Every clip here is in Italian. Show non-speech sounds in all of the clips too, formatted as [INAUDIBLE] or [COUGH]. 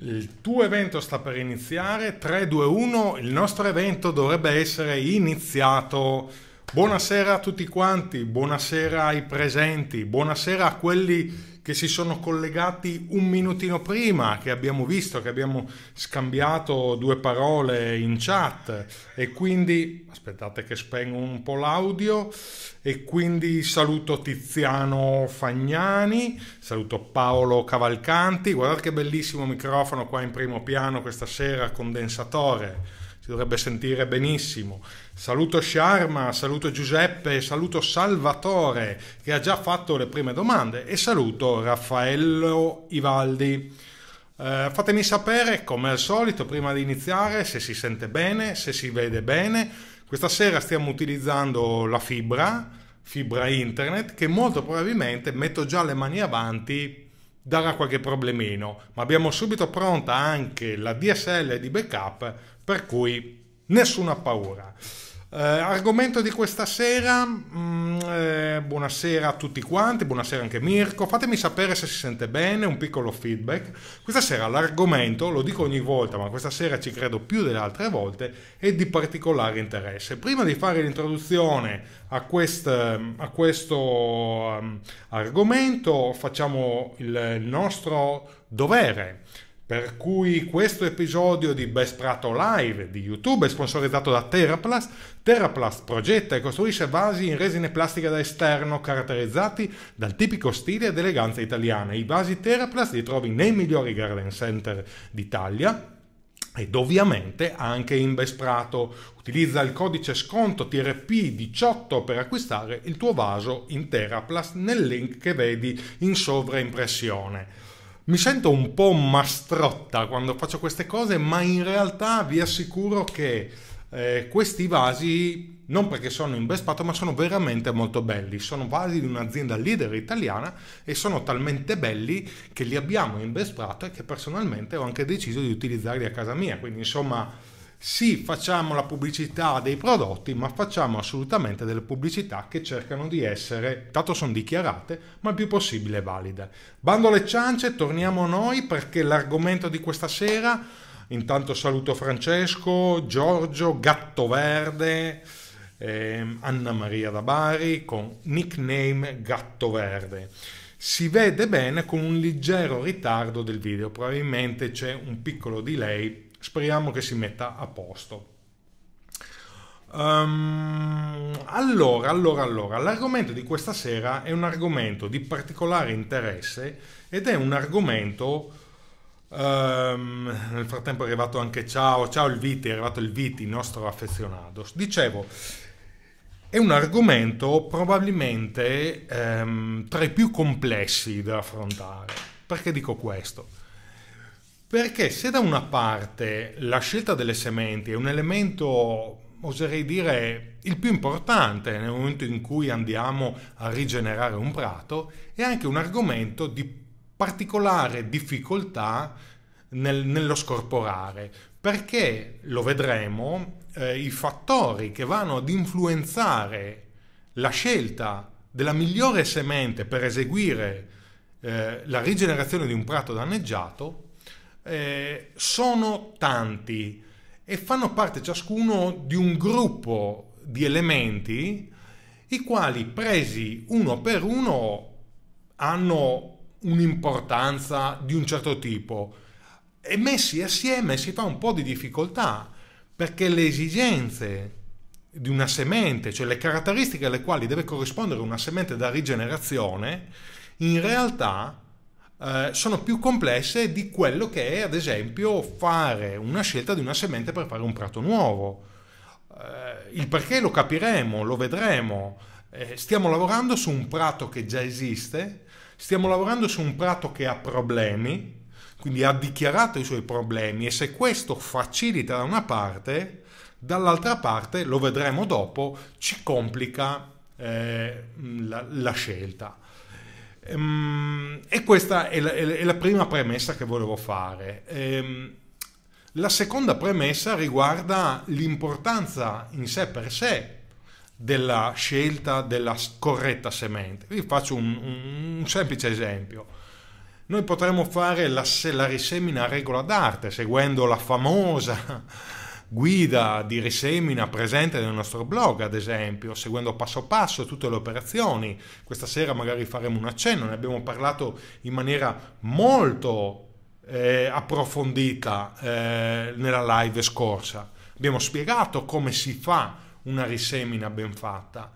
Il tuo evento sta per iniziare, 3, 2, 1, il nostro evento dovrebbe essere iniziato. Buonasera a tutti quanti, buonasera ai presenti, buonasera a quelli che si sono collegati un minutino prima, che abbiamo visto, che abbiamo scambiato due parole in chat e quindi aspettate che spengo un po' l'audio e quindi saluto Tiziano Fagnani, saluto Paolo Cavalcanti, guardate che bellissimo microfono qua in primo piano questa sera, condensatore, si dovrebbe sentire benissimo. Saluto Sharma, saluto Giuseppe, saluto Salvatore che ha già fatto le prime domande e saluto Raffaello Ivaldi. Eh, fatemi sapere, come al solito, prima di iniziare, se si sente bene, se si vede bene. Questa sera stiamo utilizzando la fibra, fibra internet, che molto probabilmente metto già le mani avanti darà qualche problemino, ma abbiamo subito pronta anche la DSL di backup, per cui nessuna paura. Eh, argomento di questa sera, mm, eh, buonasera a tutti quanti, buonasera anche Mirko, fatemi sapere se si sente bene, un piccolo feedback. Questa sera l'argomento, lo dico ogni volta, ma questa sera ci credo più delle altre volte, è di particolare interesse. Prima di fare l'introduzione a, quest, a questo um, argomento facciamo il nostro dovere per cui questo episodio di Best Prato Live di YouTube è sponsorizzato da Teraplast. Teraplast progetta e costruisce vasi in resine plastica da esterno caratterizzati dal tipico stile ed eleganza italiana. I vasi Teraplast li trovi nei migliori garden center d'Italia ed ovviamente anche in Besprato. Utilizza il codice sconto TRP18 per acquistare il tuo vaso in Teraplast nel link che vedi in sovraimpressione mi sento un po' mastrotta quando faccio queste cose, ma in realtà vi assicuro che eh, questi vasi, non perché sono in Bespato, ma sono veramente molto belli. Sono vasi di un'azienda leader italiana e sono talmente belli che li abbiamo in Bespato e che personalmente ho anche deciso di utilizzarli a casa mia. Quindi insomma sì facciamo la pubblicità dei prodotti, ma facciamo assolutamente delle pubblicità che cercano di essere, tanto sono dichiarate, ma il più possibile valide. Bando le ciance, torniamo a noi perché l'argomento di questa sera, intanto saluto Francesco, Giorgio, Gattoverde, ehm, Anna Maria da Bari con nickname Gattoverde si vede bene con un leggero ritardo del video, probabilmente c'è un piccolo delay speriamo che si metta a posto. Um, allora, allora, allora, l'argomento di questa sera è un argomento di particolare interesse ed è un argomento... Um, nel frattempo è arrivato anche ciao, ciao il Viti, è arrivato il Viti, il nostro affezionato. Dicevo, è un argomento probabilmente um, tra i più complessi da affrontare. Perché dico questo? Perché se da una parte la scelta delle sementi è un elemento oserei dire il più importante nel momento in cui andiamo a rigenerare un prato, è anche un argomento di particolare difficoltà nel, nello scorporare, perché lo vedremo, eh, i fattori che vanno ad influenzare la scelta della migliore semente per eseguire eh, la rigenerazione di un prato danneggiato eh, sono tanti e fanno parte ciascuno di un gruppo di elementi i quali presi uno per uno hanno un'importanza di un certo tipo e messi assieme si fa un po' di difficoltà perché le esigenze di una semente, cioè le caratteristiche alle quali deve corrispondere una semente da rigenerazione, in realtà eh, sono più complesse di quello che è, ad esempio, fare una scelta di una semente per fare un prato nuovo. Eh, il perché lo capiremo, lo vedremo. Eh, stiamo lavorando su un prato che già esiste, stiamo lavorando su un prato che ha problemi, quindi ha dichiarato i suoi problemi e se questo facilita da una parte, dall'altra parte, lo vedremo dopo, ci complica eh, la, la scelta. Ehm, e questa è la, è la prima premessa che volevo fare. Ehm, la seconda premessa riguarda l'importanza in sé per sé della scelta della corretta semente. Vi faccio un, un, semplice esempio. Noi potremmo fare la, la risemina a regola d'arte, seguendo la famosa guida di risemina presente nel nostro blog, ad esempio, seguendo passo passo tutte le operazioni. Questa sera magari faremo un accenno, ne abbiamo parlato in maniera molto eh, approfondita eh, nella live scorsa. Abbiamo spiegato come si fa una risemina ben fatta,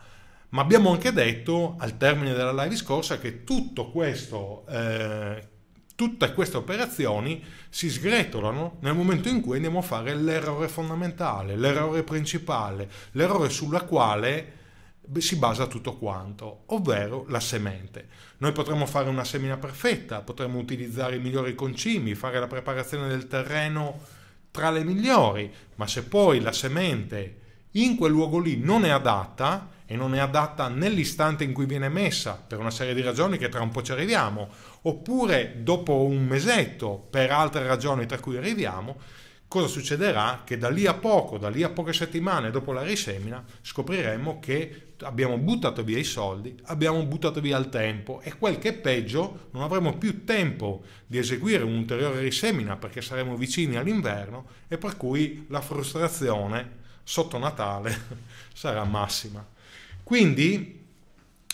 ma abbiamo anche detto al termine della live scorsa che tutto questo eh, Tutte queste operazioni si sgretolano nel momento in cui andiamo a fare l'errore fondamentale, l'errore principale, l'errore sulla quale si basa tutto quanto, ovvero la semente. Noi potremmo fare una semina perfetta, potremmo utilizzare i migliori concimi, fare la preparazione del terreno tra le migliori, ma se poi la semente in quel luogo lì non è adatta e non è adatta nell'istante in cui viene messa, per una serie di ragioni che tra un po' ci arriviamo, oppure dopo un mesetto, per altre ragioni tra cui arriviamo, cosa succederà? Che da lì a poco, da lì a poche settimane dopo la risemina, scopriremo che abbiamo buttato via i soldi, abbiamo buttato via il tempo e quel che è peggio, non avremo più tempo di eseguire un'ulteriore risemina perché saremo vicini all'inverno e per cui la frustrazione sotto Natale [LAUGHS] sarà massima. Quindi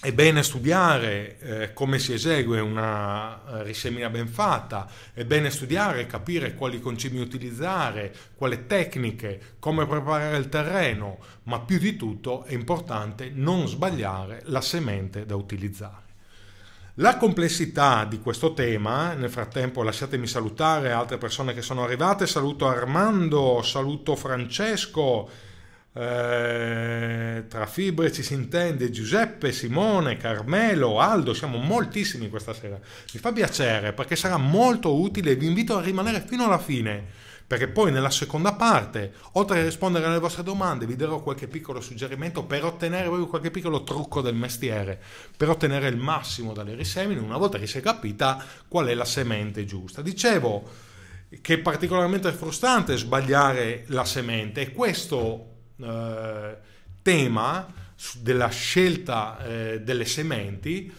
è bene studiare eh, come si esegue una eh, risemina ben fatta, è bene studiare, capire quali concimi utilizzare, quale tecniche, come preparare il terreno, ma più di tutto è importante non sbagliare la semente da utilizzare. La complessità di questo tema, nel frattempo lasciatemi salutare altre persone che sono arrivate, saluto Armando, saluto Francesco, eh, tra fibre ci si intende Giuseppe, Simone, Carmelo, Aldo, siamo moltissimi questa sera. Mi fa piacere perché sarà molto utile e vi invito a rimanere fino alla fine, perché poi nella seconda parte, oltre a rispondere alle vostre domande, vi darò qualche piccolo suggerimento per ottenere proprio qualche piccolo trucco del mestiere, per ottenere il massimo dalle risemine una volta che si è capita qual è la semente giusta. Dicevo che è particolarmente frustrante sbagliare la semente e questo eh, tema della scelta eh, delle sementi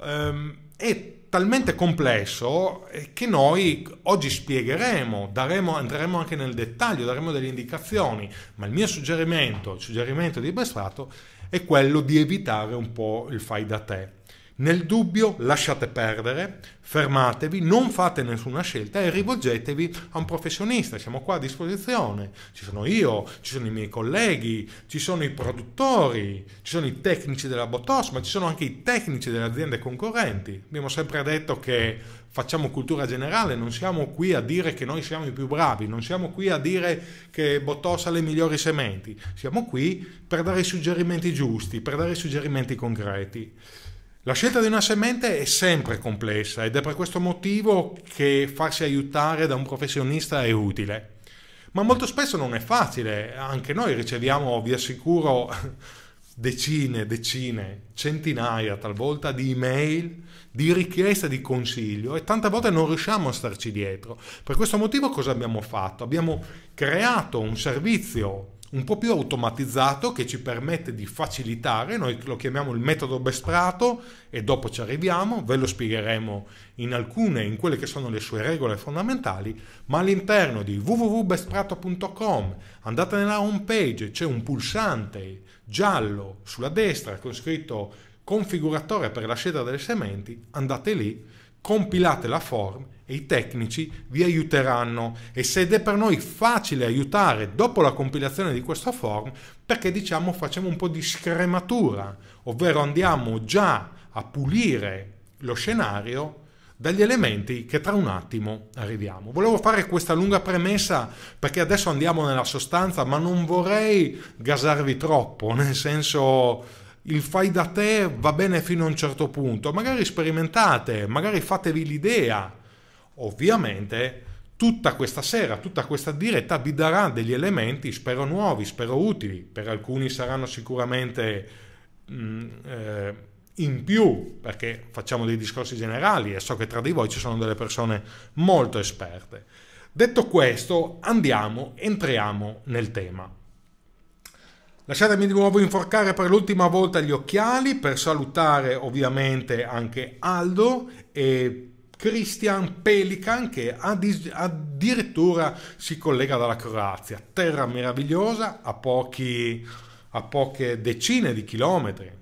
ehm, è talmente complesso eh, che noi oggi spiegheremo, daremo, andremo anche nel dettaglio, daremo delle indicazioni, ma il mio suggerimento, il suggerimento di Bestrato, è quello di evitare un po' il fai da te nel dubbio lasciate perdere, fermatevi, non fate nessuna scelta e rivolgetevi a un professionista, siamo qua a disposizione, ci sono io, ci sono i miei colleghi, ci sono i produttori, ci sono i tecnici della Botos, ma ci sono anche i tecnici delle aziende concorrenti. Abbiamo sempre detto che facciamo cultura generale, non siamo qui a dire che noi siamo i più bravi, non siamo qui a dire che Botos ha le migliori sementi, siamo qui per dare i suggerimenti giusti, per dare i suggerimenti concreti. La scelta di una semente è sempre complessa ed è per questo motivo che farsi aiutare da un professionista è utile. Ma molto spesso non è facile, anche noi riceviamo, vi assicuro, [LAUGHS] decine, decine, centinaia talvolta di email, di richieste di consiglio e tante volte non riusciamo a starci dietro. Per questo motivo cosa abbiamo fatto? Abbiamo creato un servizio un po' più automatizzato che ci permette di facilitare, noi lo chiamiamo il metodo Besprato e dopo ci arriviamo, ve lo spiegheremo in alcune, in quelle che sono le sue regole fondamentali, ma all'interno di www.besprato.com andate nella home page, c'è un pulsante giallo sulla destra con scritto configuratore per la scelta delle sementi, andate lì compilate la form e i tecnici vi aiuteranno E ed è per noi facile aiutare dopo la compilazione di questa form perché diciamo facciamo un po' di scrematura, ovvero andiamo già a pulire lo scenario dagli elementi che tra un attimo arriviamo. Volevo fare questa lunga premessa perché adesso andiamo nella sostanza, ma non vorrei gasarvi troppo, [LAUGHS] nel senso il fai da te va bene fino a un certo punto, magari sperimentate, magari fatevi l'idea. Ovviamente tutta questa sera, tutta questa diretta vi darà degli elementi, spero nuovi, spero utili, per alcuni saranno sicuramente mh, mm, eh, in più, perché facciamo dei discorsi generali e so che tra di voi ci sono delle persone molto esperte. Detto questo, andiamo, entriamo nel tema. Lasciatemi di nuovo inforcare per l'ultima volta gli occhiali per salutare ovviamente anche Aldo e Christian Pelican che addirittura si collega dalla Croazia, terra meravigliosa a, pochi, a poche decine di chilometri,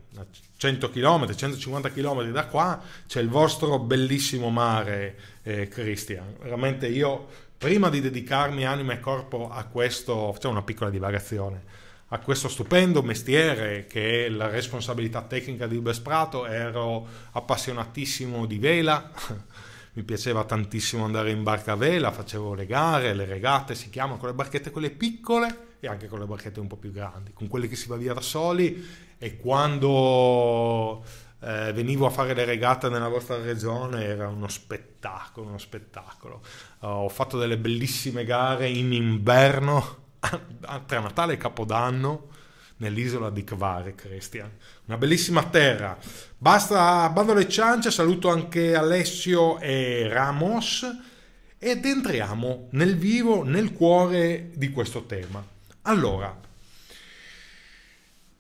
100 km, 150 km da qua c'è il vostro bellissimo mare, eh, Christian. Veramente io prima di dedicarmi anima e corpo a questo, facciamo una piccola divagazione a questo stupendo mestiere che è la responsabilità tecnica di Besprato, ero appassionatissimo di vela, [LAUGHS] mi piaceva tantissimo andare in barca a vela, facevo le gare, le regate si chiamano, con le barchette quelle piccole e anche con le barchette un po' più grandi, con quelle che si va via da soli e quando eh, venivo a fare le regate nella vostra regione era uno spettacolo, uno spettacolo. Uh, ho fatto delle bellissime gare in inverno [LAUGHS] Ah, tra Natale e Capodanno nell'isola di Kvare, Cristian. Una bellissima terra. Basta, bando alle ciance, saluto anche Alessio e Ramos ed entriamo nel vivo, nel cuore di questo tema. Allora,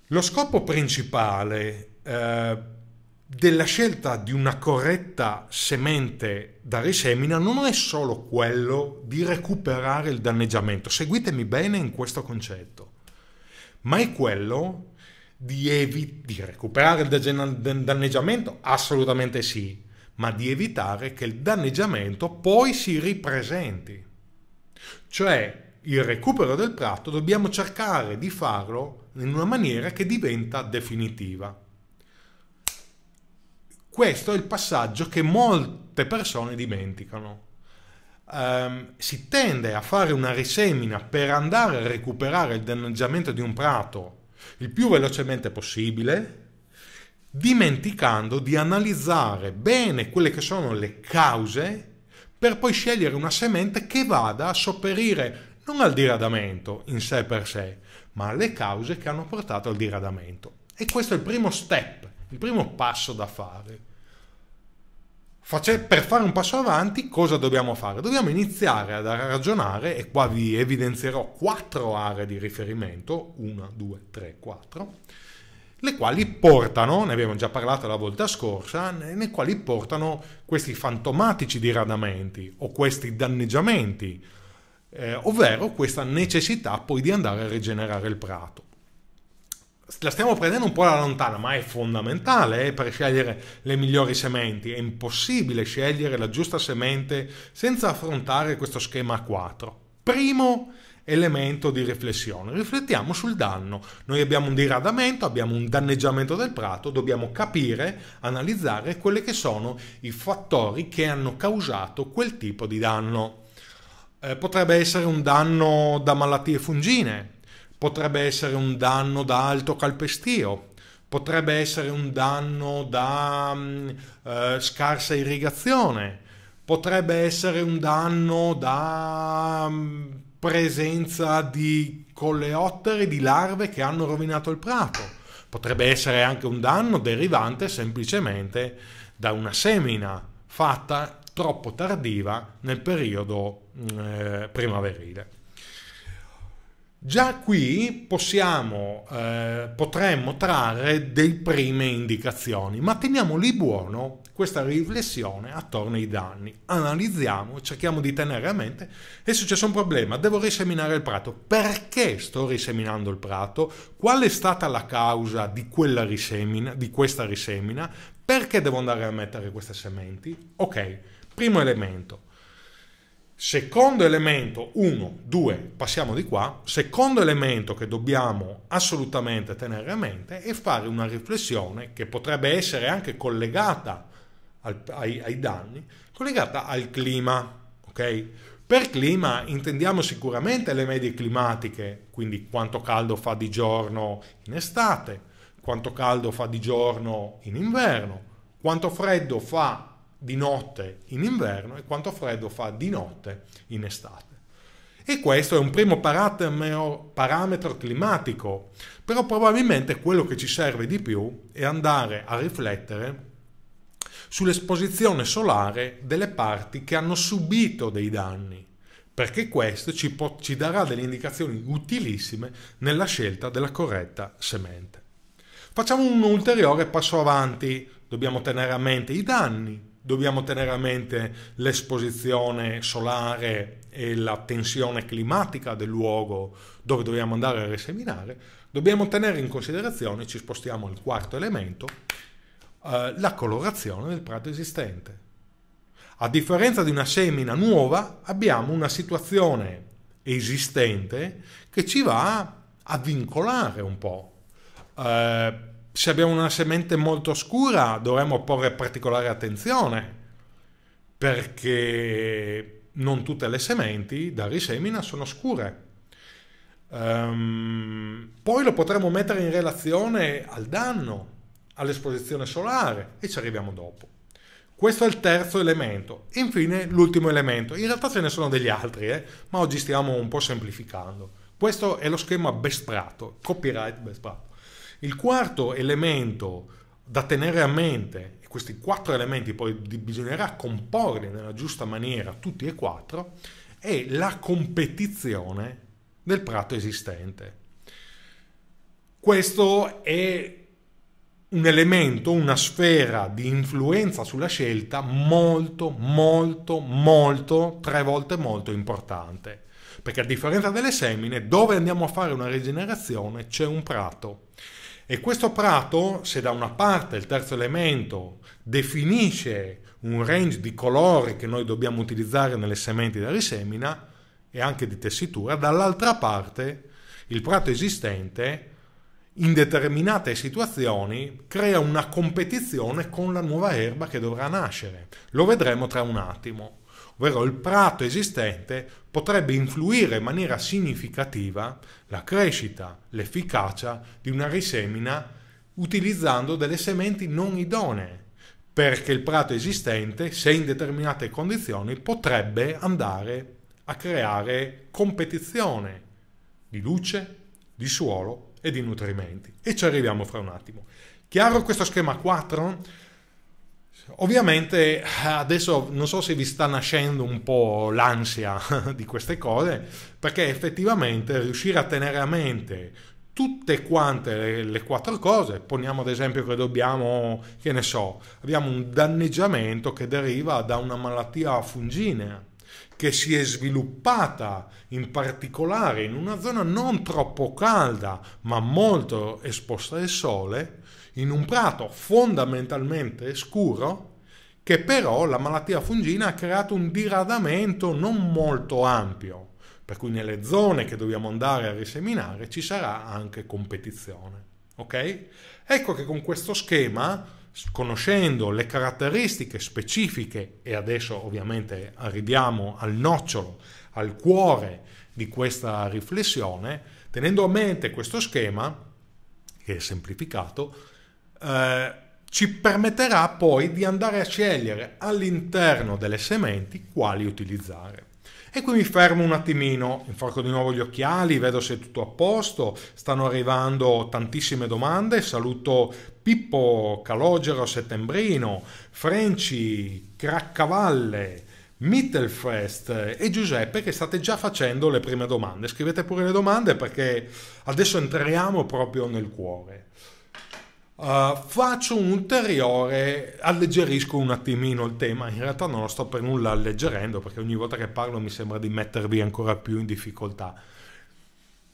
lo scopo principale eh, della scelta di una corretta semente da risemina non è solo quello di recuperare il danneggiamento, seguitemi bene in questo concetto, ma è quello di, evi- di recuperare il danneggiamento? Assolutamente sì, ma di evitare che il danneggiamento poi si ripresenti. Cioè, il recupero del prato dobbiamo cercare di farlo in una maniera che diventa definitiva. Questo è il passaggio che molte persone dimenticano. Um, si tende a fare una risemina per andare a recuperare il danneggiamento di un prato il più velocemente possibile, dimenticando di analizzare bene quelle che sono le cause per poi scegliere una semente che vada a sopperire non al diradamento in sé per sé, ma alle cause che hanno portato al diradamento. E questo è il primo step il primo passo da fare. Face, per fare un passo avanti cosa dobbiamo fare? Dobbiamo iniziare a ragionare e qua vi evidenzierò quattro aree di riferimento, una, due, tre, quattro, le quali portano, ne abbiamo già parlato la volta scorsa, ne quali portano questi fantomatici diradamenti o questi danneggiamenti, eh, ovvero questa necessità poi di andare a rigenerare il prato la stiamo prendendo un po' alla lontana, ma è fondamentale eh, per scegliere le migliori sementi. È impossibile scegliere la giusta semente senza affrontare questo schema 4. Primo elemento di riflessione. Riflettiamo sul danno. Noi abbiamo un diradamento, abbiamo un danneggiamento del prato, dobbiamo capire, analizzare quelli che sono i fattori che hanno causato quel tipo di danno. Eh, potrebbe essere un danno da malattie fungine, potrebbe essere un danno da alto calpestio, potrebbe essere un danno da mm, eh, scarsa irrigazione, potrebbe essere un danno da mm, presenza di coleotteri, di larve che hanno rovinato il prato, potrebbe essere anche un danno derivante semplicemente da una semina fatta troppo tardiva nel periodo mm, eh, primaverile. Già qui possiamo, eh, potremmo trarre delle prime indicazioni, ma teniamo lì buono questa riflessione attorno ai danni. Analizziamo, cerchiamo di tenere a mente, è successo un problema, devo riseminare il prato. Perché sto riseminando il prato? Qual è stata la causa di, risemina, di questa risemina? Perché devo andare a mettere queste sementi? Ok, primo elemento Secondo elemento, 1, 2, passiamo di qua, secondo elemento che dobbiamo assolutamente tenere a mente è fare una riflessione che potrebbe essere anche collegata al, ai, ai, danni, collegata al clima. Okay? Per clima intendiamo sicuramente le medie climatiche, quindi quanto caldo fa di giorno in estate, quanto caldo fa di giorno in inverno, quanto freddo fa di notte in inverno e quanto freddo fa di notte in estate. E questo è un primo parametro, parametro climatico, però probabilmente quello che ci serve di più è andare a riflettere sull'esposizione solare delle parti che hanno subito dei danni, perché questo ci, po- ci darà delle indicazioni utilissime nella scelta della corretta semente. Facciamo un ulteriore passo avanti, dobbiamo tenere a mente i danni, Dobbiamo tenere a mente l'esposizione solare e la tensione climatica del luogo dove dobbiamo andare a reseminare. Dobbiamo tenere in considerazione, ci spostiamo al quarto elemento, eh, la colorazione del prato esistente. A differenza di una semina nuova, abbiamo una situazione esistente che ci va a vincolare un po'. Eh, se abbiamo una semente molto scura dovremmo porre particolare attenzione perché non tutte le sementi da risemina sono scure. Um, poi lo potremmo mettere in relazione al danno, all'esposizione solare e ci arriviamo dopo. Questo è il terzo elemento. Infine l'ultimo elemento. In realtà ce ne sono degli altri, eh, ma oggi stiamo un po' semplificando. Questo è lo schema best prato, copyright best prato. Il quarto elemento da tenere a mente, e questi quattro elementi poi bisognerà comporli nella giusta maniera tutti e quattro, è la competizione del prato esistente. Questo è un elemento, una sfera di influenza sulla scelta molto, molto, molto, tre volte molto importante. Perché a differenza delle semine, dove andiamo a fare una rigenerazione c'è un prato e questo prato, se da una parte il terzo elemento definisce un range di colori che noi dobbiamo utilizzare nelle sementi da risemina e anche di tessitura, dall'altra parte il prato esistente in determinate situazioni crea una competizione con la nuova erba che dovrà nascere. Lo vedremo tra un attimo ovvero il prato esistente, potrebbe influire in maniera significativa la crescita, l'efficacia di una risemina utilizzando delle sementi non idonee, perché il prato esistente, se in determinate condizioni, potrebbe andare a creare competizione di luce, di suolo e di nutrimenti. E ci arriviamo fra un attimo. Chiaro questo schema 4? Ovviamente adesso non so se vi sta nascendo un po' l'ansia [LAUGHS] di queste cose, perché effettivamente riuscire a tenere a mente tutte quante le, le, quattro cose. Poniamo ad esempio che dobbiamo, che ne so, abbiamo un danneggiamento che deriva da una malattia funginea che si è sviluppata in particolare in una zona non troppo calda ma molto esposta al sole in un prato fondamentalmente scuro che però la malattia fungina ha creato un diradamento non molto ampio, per cui nelle zone che dobbiamo andare a riseminare ci sarà anche competizione. Ok? Ecco che con questo schema conoscendo le caratteristiche specifiche, e adesso ovviamente arriviamo al nocciolo, al cuore di questa riflessione, tenendo a mente questo schema, che è semplificato, eh, ci permetterà poi di andare a scegliere all'interno delle sementi quali utilizzare. E qui mi fermo un attimino, inforco di nuovo gli occhiali, vedo se è tutto a posto, stanno arrivando tantissime domande, saluto Pippo, Calogero, Settembrino, Frenci, Craccavalle, Mittelfest e Giuseppe che state già facendo le prime domande. Scrivete pure le domande perché adesso entriamo proprio nel cuore. Uh, faccio un ulteriore, alleggerisco un attimino il tema, in realtà non lo sto per nulla alleggerendo perché ogni volta che parlo mi sembra di mettervi ancora più in difficoltà.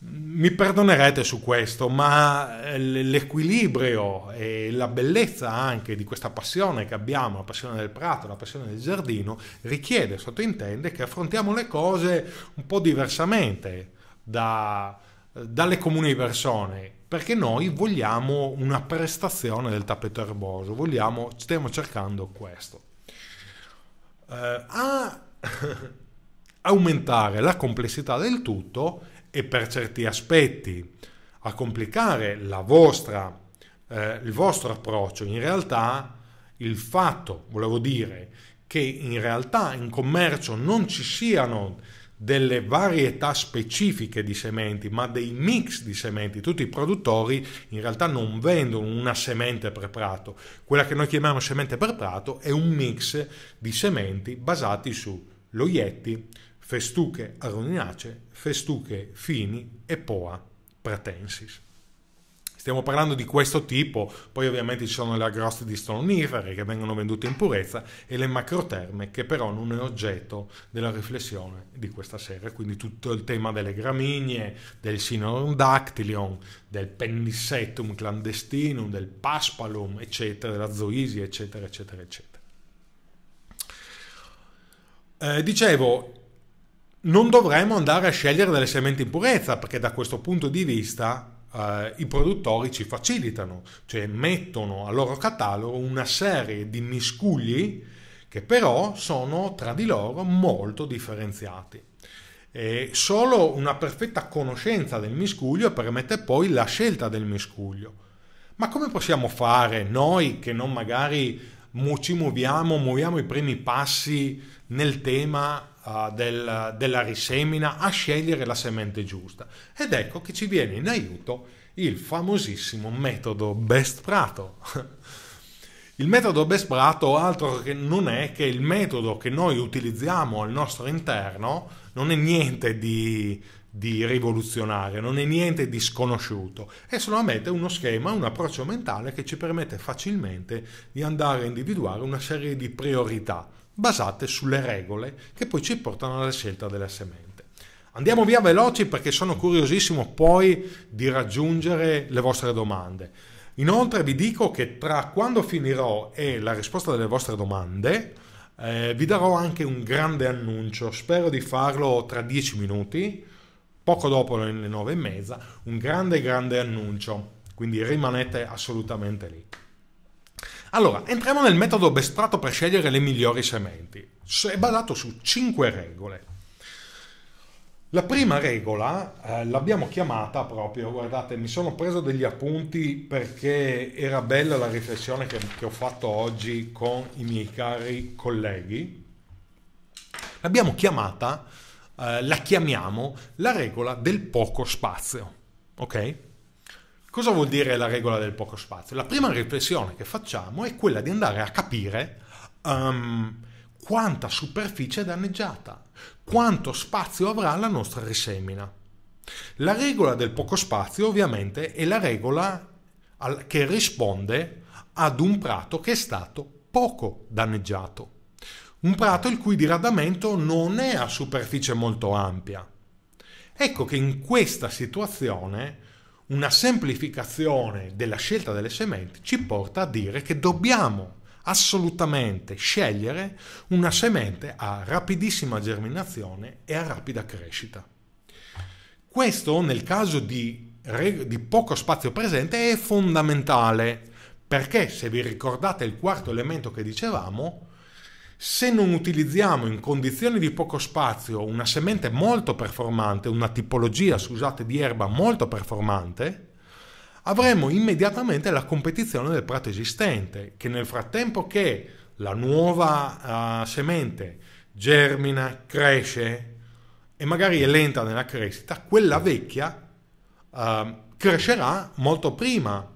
Mi perdonerete su questo, ma eh, l'equilibrio e la bellezza anche di questa passione che abbiamo, la passione del prato, la passione del giardino, richiede, sottintende, che affrontiamo le cose un po' diversamente da, dalle comuni persone perché noi vogliamo una prestazione del tappeto erboso, vogliamo, stiamo cercando questo. Eh, a [LAUGHS] aumentare la complessità del tutto e per certi aspetti a complicare vostra, eh, il vostro approccio, in realtà il fatto, volevo dire, che in realtà in commercio non ci siano delle varietà specifiche di sementi, ma dei mix di sementi. Tutti i produttori in realtà non vendono una semente per prato. Quella che noi chiamiamo semente per prato è un mix di sementi basati su loietti, festuche aroninacee, festuche fini e poa pratensis. Stiamo parlando di questo tipo, poi ovviamente ci sono le agroste di stonifere che vengono vendute in purezza e le macroterme che però non è oggetto della riflessione di questa sera, quindi tutto il tema delle gramigne, del sinodactylion, del pennissetum clandestinum, del paspalum, eccetera, della zoisi, eccetera, eccetera, eccetera. Eh, dicevo, non dovremmo andare a scegliere delle sementi in purezza, perché da questo punto di vista eh, i produttori ci facilitano, cioè mettono al loro catalogo una serie di miscugli che però sono tra di loro molto differenziati. E solo una perfetta conoscenza del miscuglio permette poi la scelta del miscuglio. Ma come possiamo fare noi che non magari ci muoviamo, muoviamo i primi passi nel tema eh, del, della risemina, a scegliere la semente giusta. Ed ecco che ci viene in aiuto il famosissimo metodo Best Prato. [LAUGHS] Il metodo Best Prato altro che non è che il metodo che noi utilizziamo al nostro interno non è niente di, di rivoluzionario, non è niente di sconosciuto, è solamente uno schema, un approccio mentale che ci permette facilmente di andare a individuare una serie di priorità basate sulle regole che poi ci portano alla scelta della semente. Andiamo via veloci perché sono curiosissimo poi di raggiungere le vostre domande. Inoltre vi dico che tra quando finirò e la risposta delle vostre domande eh, vi darò anche un grande annuncio, spero di farlo tra 10 minuti, poco dopo le nove e mezza, un grande grande annuncio, quindi rimanete assolutamente lì. Allora, entriamo nel metodo bestrato per scegliere le migliori sementi. È basato su cinque regole. La prima regola eh, l'abbiamo chiamata proprio, guardate, mi sono preso degli appunti perché era bella la riflessione che, che ho fatto oggi con i miei cari colleghi. L'abbiamo chiamata, eh, la chiamiamo la regola del poco spazio, ok? Cosa vuol dire la regola del poco spazio? La prima riflessione che facciamo è quella di andare a capire um, quanta superficie è danneggiata, quanto spazio avrà la nostra risemina. La regola del poco spazio ovviamente è la regola che risponde ad un prato che è stato poco danneggiato. Un prato il cui diradamento non è a superficie molto ampia. Ecco che in questa situazione una semplificazione della scelta delle sementi ci porta a dire che dobbiamo assolutamente scegliere una semente a rapidissima germinazione e a rapida crescita. Questo nel caso di, di poco spazio presente è fondamentale perché se vi ricordate il quarto elemento che dicevamo, se non utilizziamo in condizioni di poco spazio una semente molto performante, una tipologia, scusate, di erba molto performante, avremo immediatamente la competizione del prato esistente, che nel frattempo che la nuova uh, semente germina, cresce e magari è lenta nella crescita, quella vecchia uh, crescerà molto prima,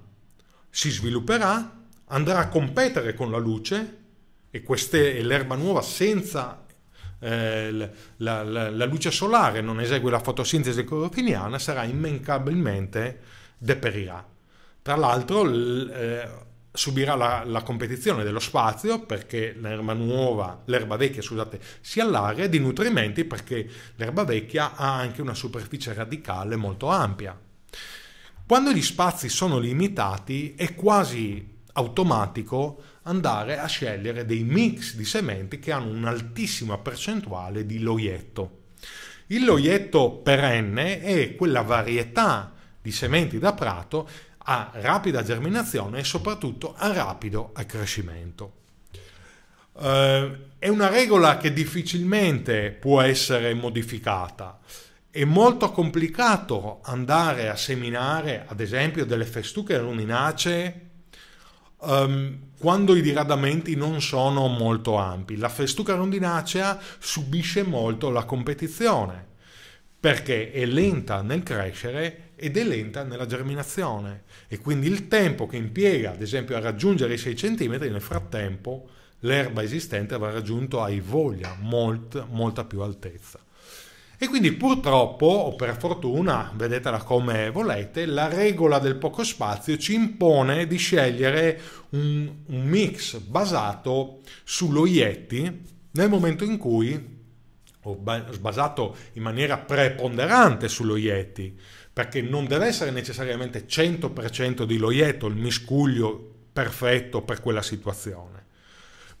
si svilupperà, andrà a competere con la luce e, queste, l'erba nuova senza eh, la, la, la, luce solare non esegue la fotosintesi clorofiniana, sarà immencabilmente deperirà. Tra l'altro l, eh, subirà la, la, competizione dello spazio perché l'erba nuova, l'erba vecchia, scusate, si allarga e di nutrimenti perché l'erba vecchia ha anche una superficie radicale molto ampia. Quando gli spazi sono limitati è quasi automatico andare a scegliere dei mix di sementi che hanno un'altissima percentuale di loietto. Il loietto perenne è quella varietà di sementi da prato a rapida germinazione e soprattutto a rapido accrescimento. Eh, è una regola che difficilmente può essere modificata. È molto complicato andare a seminare, ad esempio, delle festuche ruminacee um, quando i diradamenti non sono molto ampi. La festuca rondinacea subisce molto la competizione perché è lenta nel crescere ed è lenta nella germinazione e quindi il tempo che impiega ad esempio a raggiungere i 6 cm nel frattempo l'erba esistente avrà raggiunto ai voglia molt, molta più altezza. E quindi purtroppo, o per fortuna, vedetela come volete, la regola del poco spazio ci impone di scegliere un, un mix basato sullo Yeti nel momento in cui, o basato in maniera preponderante sullo Yeti, perché non deve essere necessariamente 100% di lo Loieto il miscuglio perfetto per quella situazione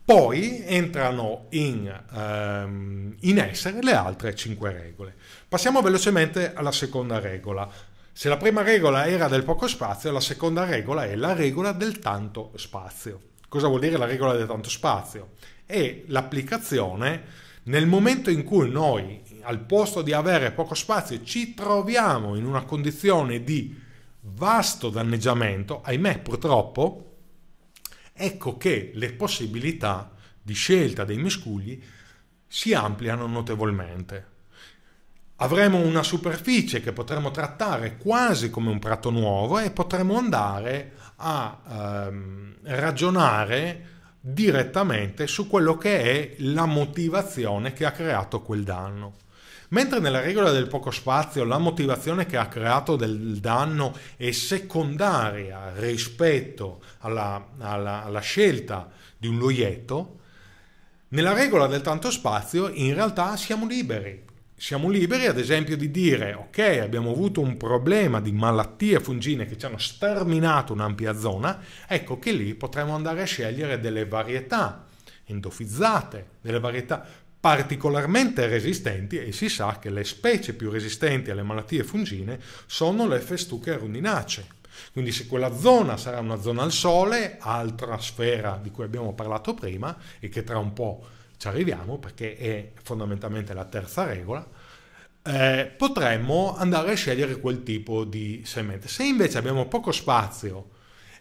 poi entrano in, um, in essere le altre cinque regole. Passiamo velocemente alla seconda regola. Se la prima regola era del poco spazio, la seconda regola è la regola del tanto spazio. Cosa vuol dire la regola del tanto spazio? È l'applicazione nel momento in cui noi, al posto di avere poco spazio, ci troviamo in una condizione di vasto danneggiamento, ahimè purtroppo, ecco che le possibilità di scelta dei miscugli si ampliano notevolmente. Avremo una superficie che potremo trattare quasi come un prato nuovo e potremo andare a ehm, ragionare direttamente su quello che è la motivazione che ha creato quel danno. Mentre nella regola del poco spazio la motivazione che ha creato del danno è secondaria rispetto alla, alla, alla scelta di un loietto, nella regola del tanto spazio in realtà siamo liberi. Siamo liberi ad esempio di dire ok abbiamo avuto un problema di malattie fungine che ci hanno sterminato un'ampia zona, ecco che lì potremmo andare a scegliere delle varietà endofizzate, delle varietà particolarmente resistenti e si sa che le specie più resistenti alle malattie fungine sono le festuche rundinacee. Quindi se quella zona sarà una zona al sole, altra sfera di cui abbiamo parlato prima e che tra un po' ci arriviamo perché è fondamentalmente la terza regola, eh, potremmo andare a scegliere quel tipo di semente. Se invece abbiamo poco spazio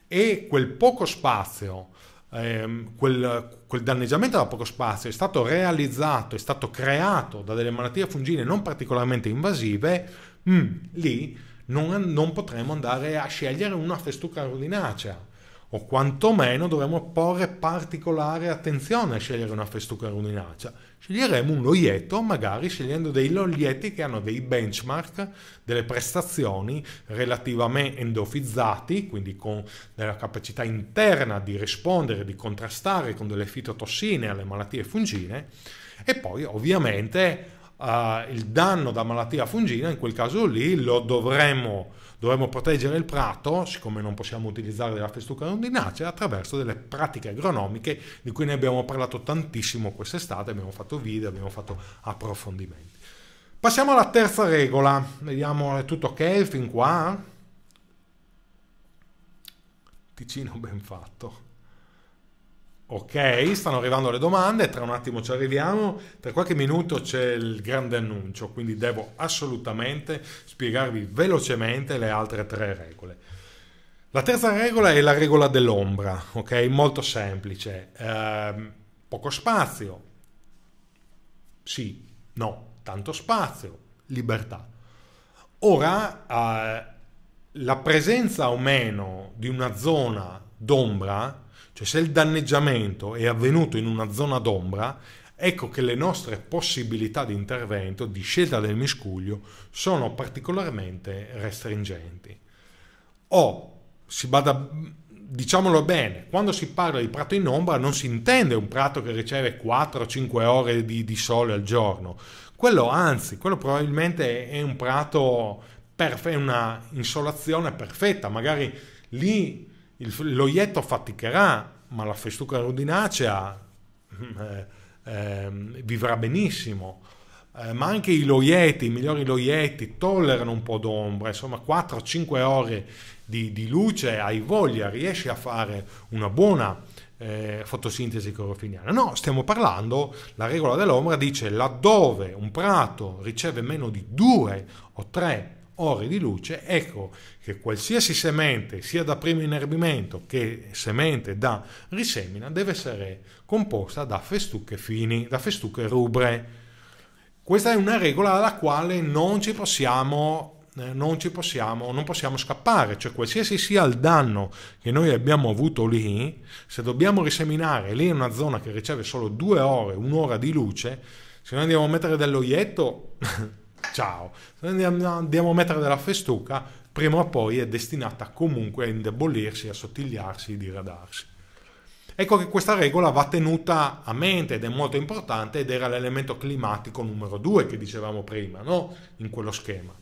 e quel poco spazio Ehm, quel, quel danneggiamento da poco spazio è stato realizzato, è stato creato da delle malattie fungine non particolarmente invasive, mh, mm, lì non, non potremo andare a scegliere una festuca rudinacea o quantomeno dovremmo porre particolare attenzione a scegliere una festuca ruminacea. Sceglieremo un loietto, magari scegliendo dei loglietti che hanno dei benchmark, delle prestazioni relativamente endofizzati, quindi con della capacità interna di rispondere, di contrastare con delle fitotossine alle malattie fungine e poi ovviamente Uh, il danno da malattia fungina, in quel caso lì lo dovremmo dovremmo proteggere il prato, siccome non possiamo utilizzare della festuca rondinacea, attraverso delle pratiche agronomiche di cui ne abbiamo parlato tantissimo quest'estate, abbiamo fatto video, abbiamo fatto approfondimenti. Passiamo alla terza regola, vediamo è tutto ok fin qua. Ticino ben fatto. Ok, stanno arrivando le domande, tra un attimo ci arriviamo, tra qualche minuto c'è il grande annuncio, quindi devo assolutamente spiegarvi velocemente le altre tre regole. La terza regola è la regola dell'ombra, ok? Molto semplice, eh, poco spazio, sì, no, tanto spazio, libertà. Ora, eh, la presenza o meno di una zona d'ombra cioè se il danneggiamento è avvenuto in una zona d'ombra, ecco che le nostre possibilità di intervento, di scelta del miscuglio, sono particolarmente restringenti. O, si bada, diciamolo bene, quando si parla di prato in ombra non si intende un prato che riceve 4-5 ore di, di sole al giorno. Quello anzi, quello probabilmente è un prato, perfe- una insolazione perfetta, magari lì il, l'oietto faticherà, ma la festuca rudinacea [LAUGHS] eh, eh, vivrà benissimo. Eh, ma anche i loieti, i migliori loieti, tollerano un po' d'ombra, insomma 4-5 ore di, di, luce hai voglia, riesci a fare una buona eh, fotosintesi clorofiniana. No, stiamo parlando, la regola dell'ombra dice laddove un prato riceve meno di 2 o 3 ore di luce, ecco che qualsiasi semente, sia da primo inerbimento che semente da risemina, deve essere composta da festucche fini, da festucche rubre. Questa è una regola alla quale non ci possiamo eh, non ci possiamo, non possiamo scappare, cioè qualsiasi sia il danno che noi abbiamo avuto lì, se dobbiamo riseminare lì in una zona che riceve solo due ore, un'ora di luce, se noi andiamo a mettere dell'oietto [LAUGHS] ciao. Andiamo a mettere della festuca, prima o poi è destinata comunque a indebolirsi, a sottigliarsi, a diradarsi. Ecco che questa regola va tenuta a mente ed è molto importante ed era l'elemento climatico numero due che dicevamo prima, no? in quello schema.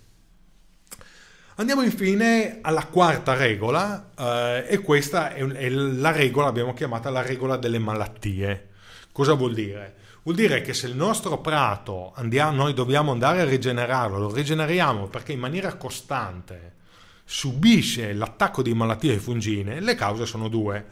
Andiamo infine alla quarta regola eh, e questa è, è la regola, abbiamo chiamata la regola delle malattie. Cosa vuol dire? Vuol dire che se il nostro prato andiamo, noi dobbiamo andare a rigenerarlo, lo rigeneriamo perché in maniera costante subisce l'attacco di malattie fungine, le cause sono due.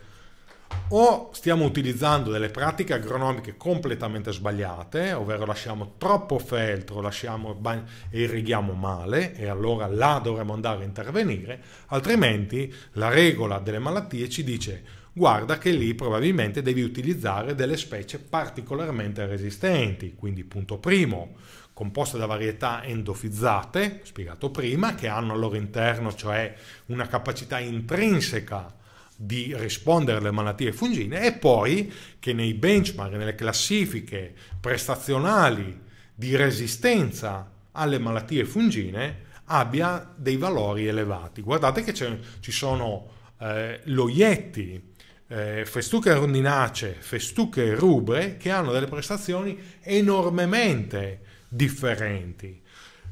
O stiamo utilizzando delle pratiche agronomiche completamente sbagliate, ovvero lasciamo troppo feltro, lasciamo bagn- e irrighiamo male, e allora là dovremmo andare a intervenire, altrimenti la regola delle malattie ci dice guarda che lì probabilmente devi utilizzare delle specie particolarmente resistenti, quindi punto primo, composte da varietà endofizzate, spiegato prima, che hanno al loro interno cioè una capacità intrinseca di rispondere alle malattie fungine e poi che nei benchmark, nelle classifiche prestazionali di resistenza alle malattie fungine abbia dei valori elevati. Guardate che ci sono eh, loietti eh, festuche rondinacee, festuche rubre, che hanno delle prestazioni enormemente differenti.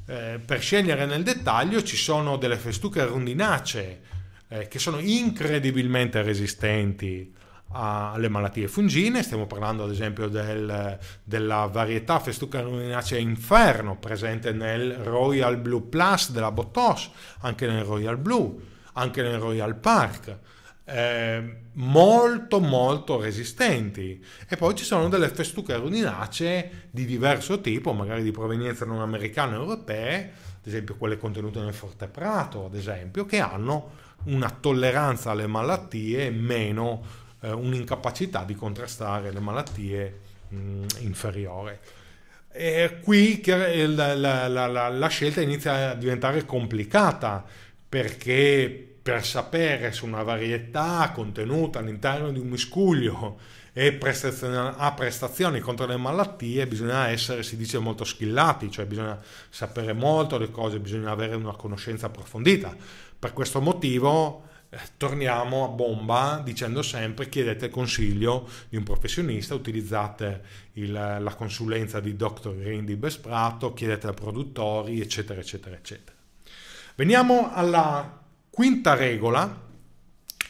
Eh, per scegliere nel dettaglio ci sono delle festuche rondinacee eh, che sono incredibilmente resistenti alle malattie fungine, stiamo parlando ad esempio del, della varietà festuca rundinacea inferno presente nel Royal Blue Plus della Bottos, anche nel Royal Blue, anche nel Royal Park eh, molto molto resistenti e poi ci sono delle festuche runinacee di diverso tipo magari di provenienza non americana o europea ad esempio quelle contenute nel forte prato ad esempio che hanno una tolleranza alle malattie meno eh, un'incapacità di contrastare le malattie mh, mm, inferiore e qui la, la, la, la scelta inizia a diventare complicata perché per sapere su una varietà contenuta all'interno di un miscuglio prestazioni, ha prestazioni contro le malattie bisogna essere, si dice, molto schillati, cioè bisogna sapere molto le cose, bisogna avere una conoscenza approfondita. Per questo motivo eh, torniamo a bomba dicendo sempre chiedete consiglio di un professionista, utilizzate il, la consulenza di Dr. Green di Besprato, chiedete a produttori, eccetera, eccetera, eccetera. Veniamo alla Quinta regola,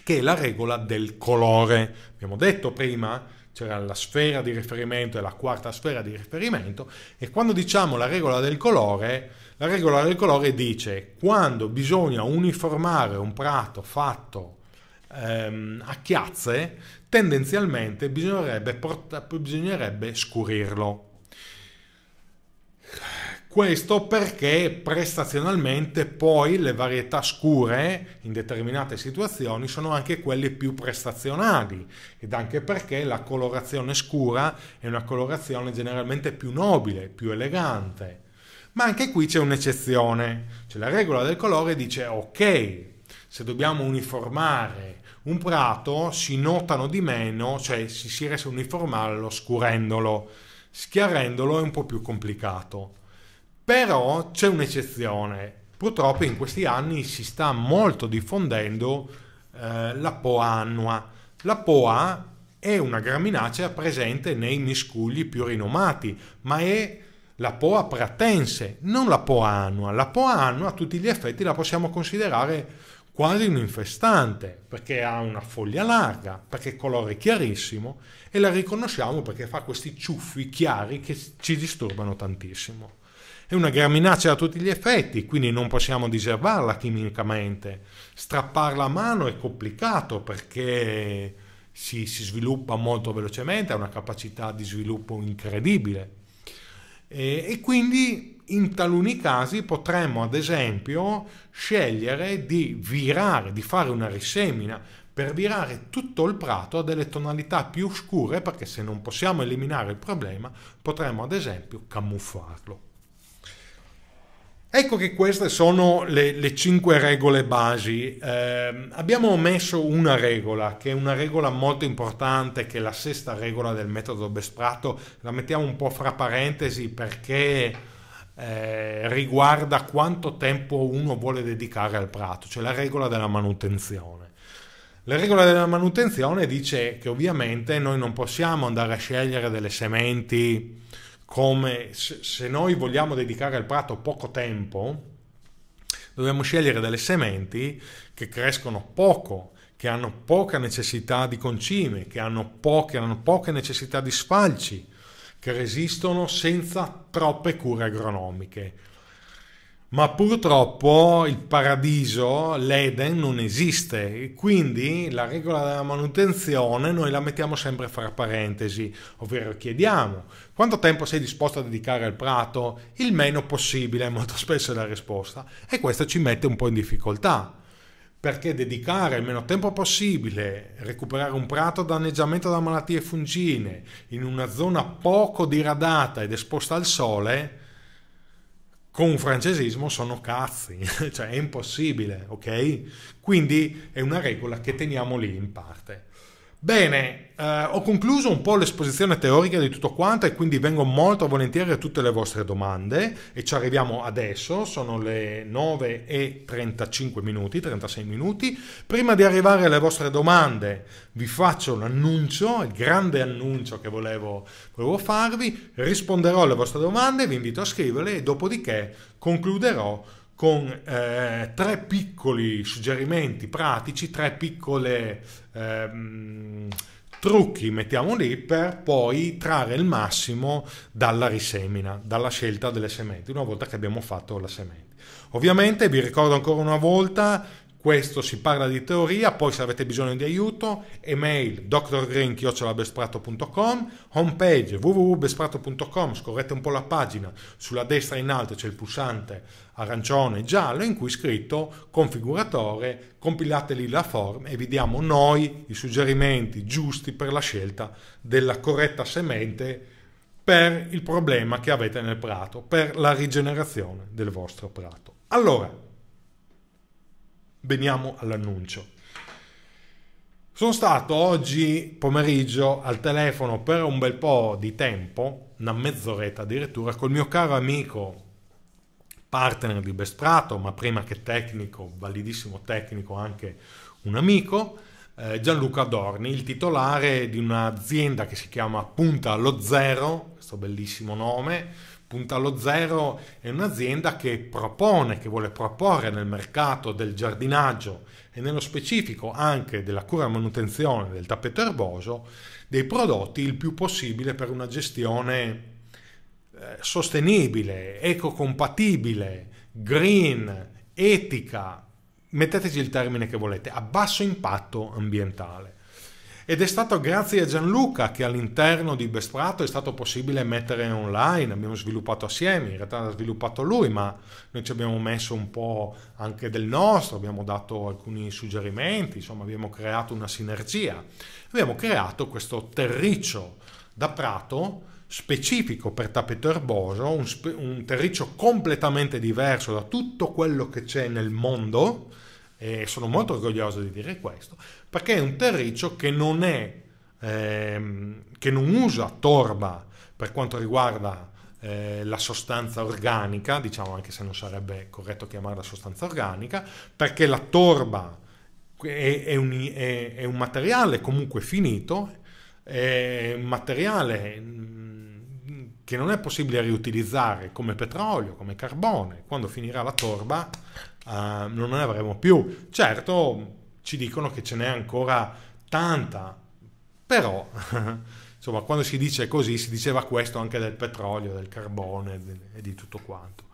che è la regola del colore. Abbiamo detto prima c'era la sfera di riferimento e la quarta sfera di riferimento e quando diciamo la regola del colore, la regola del colore dice quando bisogna uniformare un prato fatto ehm, a chiazze, tendenzialmente bisognerebbe, porta- bisognerebbe scurirlo. Questo perché prestazionalmente poi le varietà scure in determinate situazioni sono anche quelle più prestazionali ed anche perché la colorazione scura è una colorazione generalmente più nobile, più elegante. Ma anche qui c'è un'eccezione, cioè la regola del colore dice ok, se dobbiamo uniformare un prato si notano di meno, cioè si riesce a uniformarlo scurendolo, schiarendolo è un po' più complicato. Però c'è un'eccezione. Purtroppo in questi anni si sta molto diffondendo eh, la poa annua. La poa è una graminacea presente nei miscugli più rinomati, ma è la poa pratense, non la poa annua. La poa annua a tutti gli effetti la possiamo considerare quasi un infestante, perché ha una foglia larga, perché colore chiarissimo e la riconosciamo perché fa questi ciuffi chiari che ci disturbano tantissimo. È una graminaccia a tutti gli effetti, quindi non possiamo diservarla chimicamente. Strapparla a mano è complicato perché si, si sviluppa molto velocemente, ha una capacità di sviluppo incredibile. E, e quindi in taluni casi potremmo ad esempio scegliere di virare, di fare una risemina, per virare tutto il prato a delle tonalità più scure perché se non possiamo eliminare il problema potremmo ad esempio camuffarlo. Ecco che queste sono le, le cinque regole basi. Eh, abbiamo messo una regola, che è una regola molto importante, che è la sesta regola del metodo Besprato. La mettiamo un po' fra parentesi perché eh, riguarda quanto tempo uno vuole dedicare al prato, cioè la regola della manutenzione. La regola della manutenzione dice che ovviamente noi non possiamo andare a scegliere delle sementi come se noi vogliamo dedicare al prato poco tempo, dobbiamo scegliere delle sementi che crescono poco, che hanno poca necessità di concime, che hanno poche, hanno poche necessità di sfalci, che resistono senza troppe cure agronomiche ma purtroppo il paradiso, l'Eden, non esiste, e quindi la regola della manutenzione noi la mettiamo sempre fra parentesi, ovvero chiediamo quanto tempo sei disposto a dedicare al prato? Il meno possibile, molto spesso è la risposta, e questo ci mette un po' in difficoltà, perché dedicare il meno tempo possibile, recuperare un prato danneggiamento da malattie fungine in una zona poco diradata ed esposta al sole, con un francesismo sono cazzi, [LAUGHS] cioè è impossibile, ok? Quindi è una regola che teniamo lì in parte. Bene, eh, ho concluso un po' l'esposizione teorica di tutto quanto e quindi vengo molto volentieri a tutte le vostre domande e ci arriviamo adesso, sono le 9 e 35 minuti, 36 minuti. Prima di arrivare alle vostre domande vi faccio l'annuncio, il grande annuncio che volevo, volevo farvi, risponderò alle vostre domande, vi invito a scriverle e dopodiché concluderò con eh, tre piccoli suggerimenti pratici, tre piccole ehm, trucchi, mettiamo lì, per poi trarre il massimo dalla risemina, dalla scelta delle sementi, una volta che abbiamo fatto la semente. Ovviamente vi ricordo ancora una volta questo si parla di teoria, poi se avete bisogno di aiuto, email drgreen.com, homepage www.besprato.com, scorrete un po' la pagina, sulla destra in alto c'è il pulsante arancione e giallo in cui è scritto configuratore, compilate lì la form e vi diamo noi i suggerimenti giusti per la scelta della corretta semente per il problema che avete nel prato, per la rigenerazione del vostro prato. Allora, Veniamo all'annuncio. Sono stato oggi pomeriggio al telefono per un bel po' di tempo, una mezz'oretta addirittura, col mio caro amico partner di Besprato, ma prima che tecnico, validissimo tecnico, anche un amico, eh, Gianluca Dorni, il titolare di un'azienda che si chiama Punta allo Zero, questo bellissimo nome, punta allo zero è un'azienda che propone, che vuole proporre nel mercato del giardinaggio e nello specifico anche della cura e manutenzione del tappeto erboso dei prodotti il più possibile per una gestione eh, sostenibile, ecocompatibile, green, etica, metteteci il termine che volete, a basso impatto ambientale. Ed è stato grazie a Gianluca che all'interno di Best Prato è stato possibile mettere online, abbiamo sviluppato assieme, in realtà l'ha sviluppato lui, ma noi ci abbiamo messo un po' anche del nostro, abbiamo dato alcuni suggerimenti, insomma abbiamo creato una sinergia, abbiamo creato questo terriccio da Prato specifico per tappeto erboso, un, spe- un, terriccio completamente diverso da tutto quello che c'è nel mondo, e sono molto orgoglioso di dire questo, perché è un terriccio che non, è, ehm, che non usa torba per quanto riguarda eh, la sostanza organica, diciamo anche se non sarebbe corretto chiamarla sostanza organica, perché la torba è, è, un, è un, materiale comunque finito, è un materiale mm, che non è possibile riutilizzare come petrolio, come carbone. Quando finirà la torba eh, non ne avremo più. Certo, ci dicono che ce n'è ancora tanta, però [LAUGHS] insomma quando si dice così si diceva questo anche del petrolio, del carbone e di tutto quanto.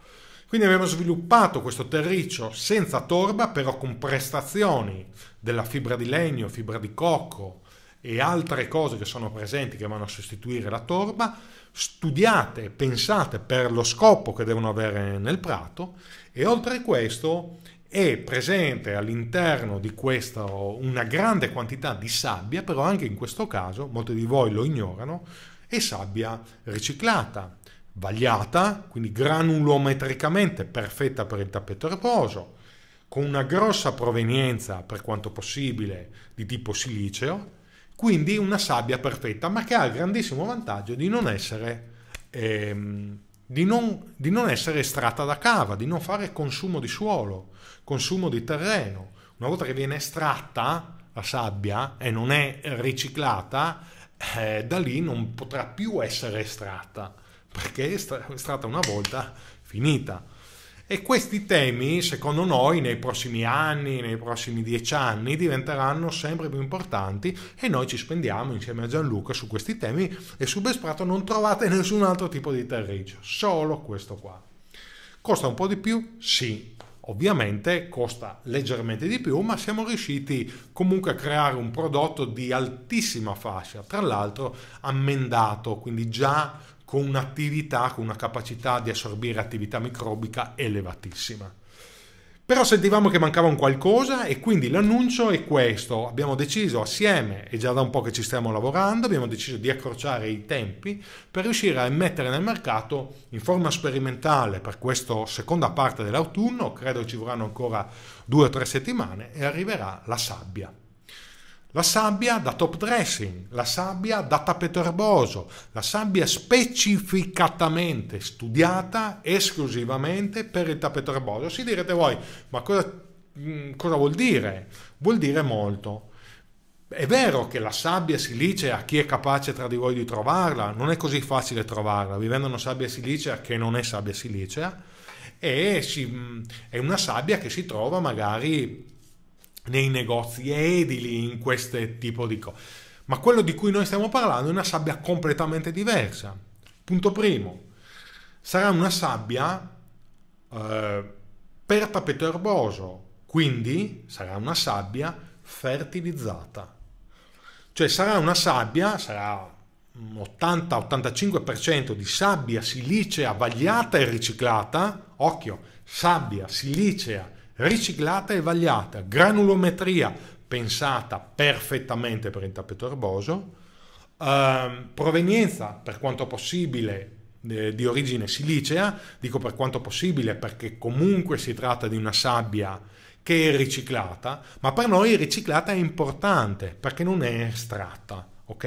Quindi abbiamo sviluppato questo terriccio senza torba, però con prestazioni della fibra di legno, fibra di cocco e altre cose che sono presenti che vanno a sostituire la torba, studiate, pensate per lo scopo che devono avere nel prato e oltre a questo è presente all'interno di questa una grande quantità di sabbia, però anche in questo caso, molti di voi lo ignorano, è sabbia riciclata, vagliata, quindi granulometricamente perfetta per il tappeto reposo, con una grossa provenienza, per quanto possibile, di tipo siliceo, quindi una sabbia perfetta, ma che ha il grandissimo vantaggio di non essere ehm, di non, di non essere estratta da cava, di non fare consumo di suolo, consumo di terreno. Una volta che viene estratta la sabbia e non è riciclata, eh, da lì non potrà più essere estratta, perché è estratta una volta finita. E questi temi, secondo noi, nei prossimi anni, nei prossimi dieci anni, diventeranno sempre più importanti e noi ci spendiamo insieme a Gianluca su questi temi e su Besprato non trovate nessun altro tipo di terreggio, solo questo qua. Costa un po' di più? Sì, Ovviamente costa leggermente di più, ma siamo riusciti comunque a creare un prodotto di altissima fascia, tra l'altro ammendato, quindi già con un'attività, con una capacità di assorbire attività microbica elevatissima. Però sentivamo che mancava un qualcosa e quindi l'annuncio è questo. Abbiamo deciso assieme, e già da un po' che ci stiamo lavorando, abbiamo deciso di accorciare i tempi per riuscire a mettere nel mercato in forma sperimentale per questa seconda parte dell'autunno, credo ci vorranno ancora due o tre settimane, e arriverà la sabbia. La sabbia da top dressing, la sabbia da tappeto erboso, la sabbia specificatamente studiata esclusivamente per il tappeto erboso. Si direte voi, ma cosa, mm, cosa vuol dire? Vuol dire molto. È vero che la sabbia silicea, chi è capace tra di voi di trovarla, non è così facile trovarla. Vi vendono sabbia silicea che non è sabbia silicea eh? e si, mm, è una sabbia che si trova magari nei negozi edili, in questo tipo di cose. Ma quello di cui noi stiamo parlando è una sabbia completamente diversa. Punto primo, sarà una sabbia eh, per tappeto erboso, quindi sarà una sabbia fertilizzata. Cioè sarà una sabbia, sarà 80-85% di sabbia silicea vagliata e riciclata, occhio, sabbia silicea riciclata e vagliata, granulometria pensata perfettamente per il tappeto erboso, ehm, provenienza per quanto possibile eh, di origine silicea, dico per quanto possibile perché comunque si tratta di una sabbia che è riciclata, ma per noi riciclata è importante perché non è estratta, ok?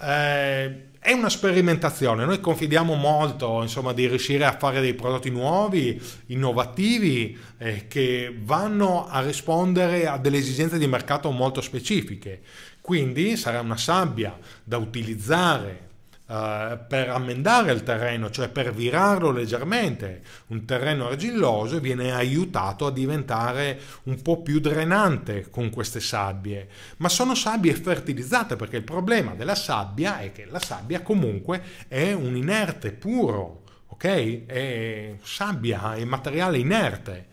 Eh, è una sperimentazione, noi confidiamo molto insomma, di riuscire a fare dei prodotti nuovi, innovativi, eh, che vanno a rispondere a delle esigenze di mercato molto specifiche. Quindi sarà una sabbia da utilizzare eh, per ammendare il terreno, cioè per virarlo leggermente, un terreno argilloso viene aiutato a diventare un po' più drenante con queste sabbie, ma sono sabbie fertilizzate perché il problema della sabbia è che la sabbia comunque è un inerte puro, ok? È sabbia, è materiale inerte,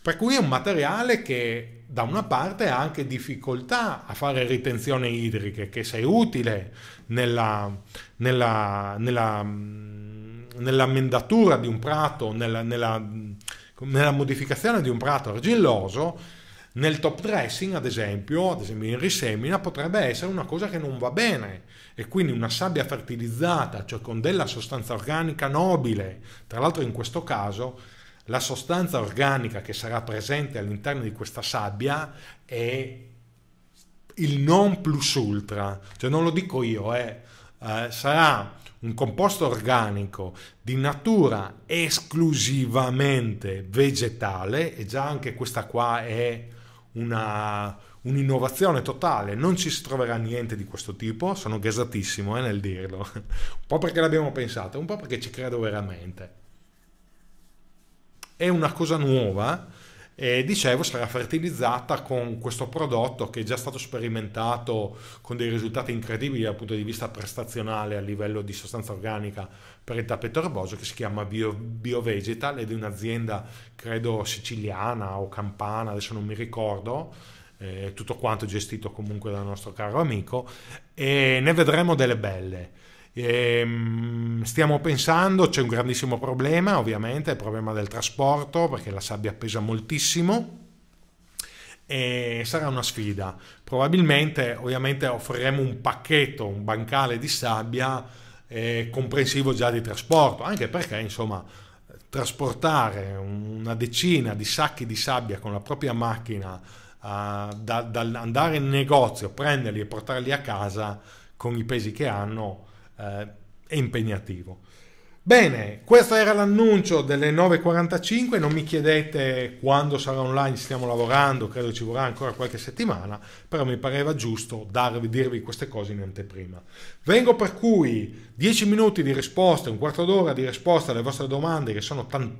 per cui è un materiale che da una parte ha anche difficoltà a fare ritenzione idriche, che se è utile nella, nella, nella, mm, nell'amendatura di un prato, nella, nella, mm, nella modificazione di un prato argilloso, nel top dressing, ad esempio, ad esempio in risemina, potrebbe essere una cosa che non va bene e quindi una sabbia fertilizzata, cioè con della sostanza organica nobile, tra l'altro in questo caso la sostanza organica che sarà presente all'interno di questa sabbia è il non plus ultra, cioè non lo dico io, eh. Eh, sarà un composto organico di natura esclusivamente vegetale e già anche questa qua è un'innovazione totale, non ci si troverà niente di questo tipo, sono gasatissimo eh, nel dirlo, [LAUGHS] un po' perché l'abbiamo pensato, un po' perché ci credo veramente è una cosa nuova e dicevo sarà fertilizzata con questo prodotto che è già stato sperimentato con dei risultati incredibili dal punto di vista prestazionale a livello di sostanza organica per il tappeto erboso che si chiama Bio, Bio Vegetal ed è un'azienda credo siciliana o campana adesso non mi ricordo eh, tutto quanto gestito comunque dal nostro caro amico e ne vedremo delle belle e ehm, stiamo pensando, c'è un grandissimo problema ovviamente, il problema del trasporto perché la sabbia pesa moltissimo e sarà una sfida. Probabilmente ovviamente offriremo un pacchetto, un bancale di sabbia eh, comprensivo già di trasporto, anche perché insomma trasportare una decina di sacchi di sabbia con la propria macchina, uh, da, da andare in negozio, prenderli e portarli a casa con i pesi che hanno, eh, impegnativo. Bene, questo era l'annuncio delle 9.45, non mi chiedete quando sarà online, stiamo lavorando, credo ci vorrà ancora qualche settimana, però mi pareva giusto darvi, dirvi queste cose in anteprima. Vengo per cui 10 minuti di risposte, un quarto d'ora di risposta alle vostre domande che sono tan-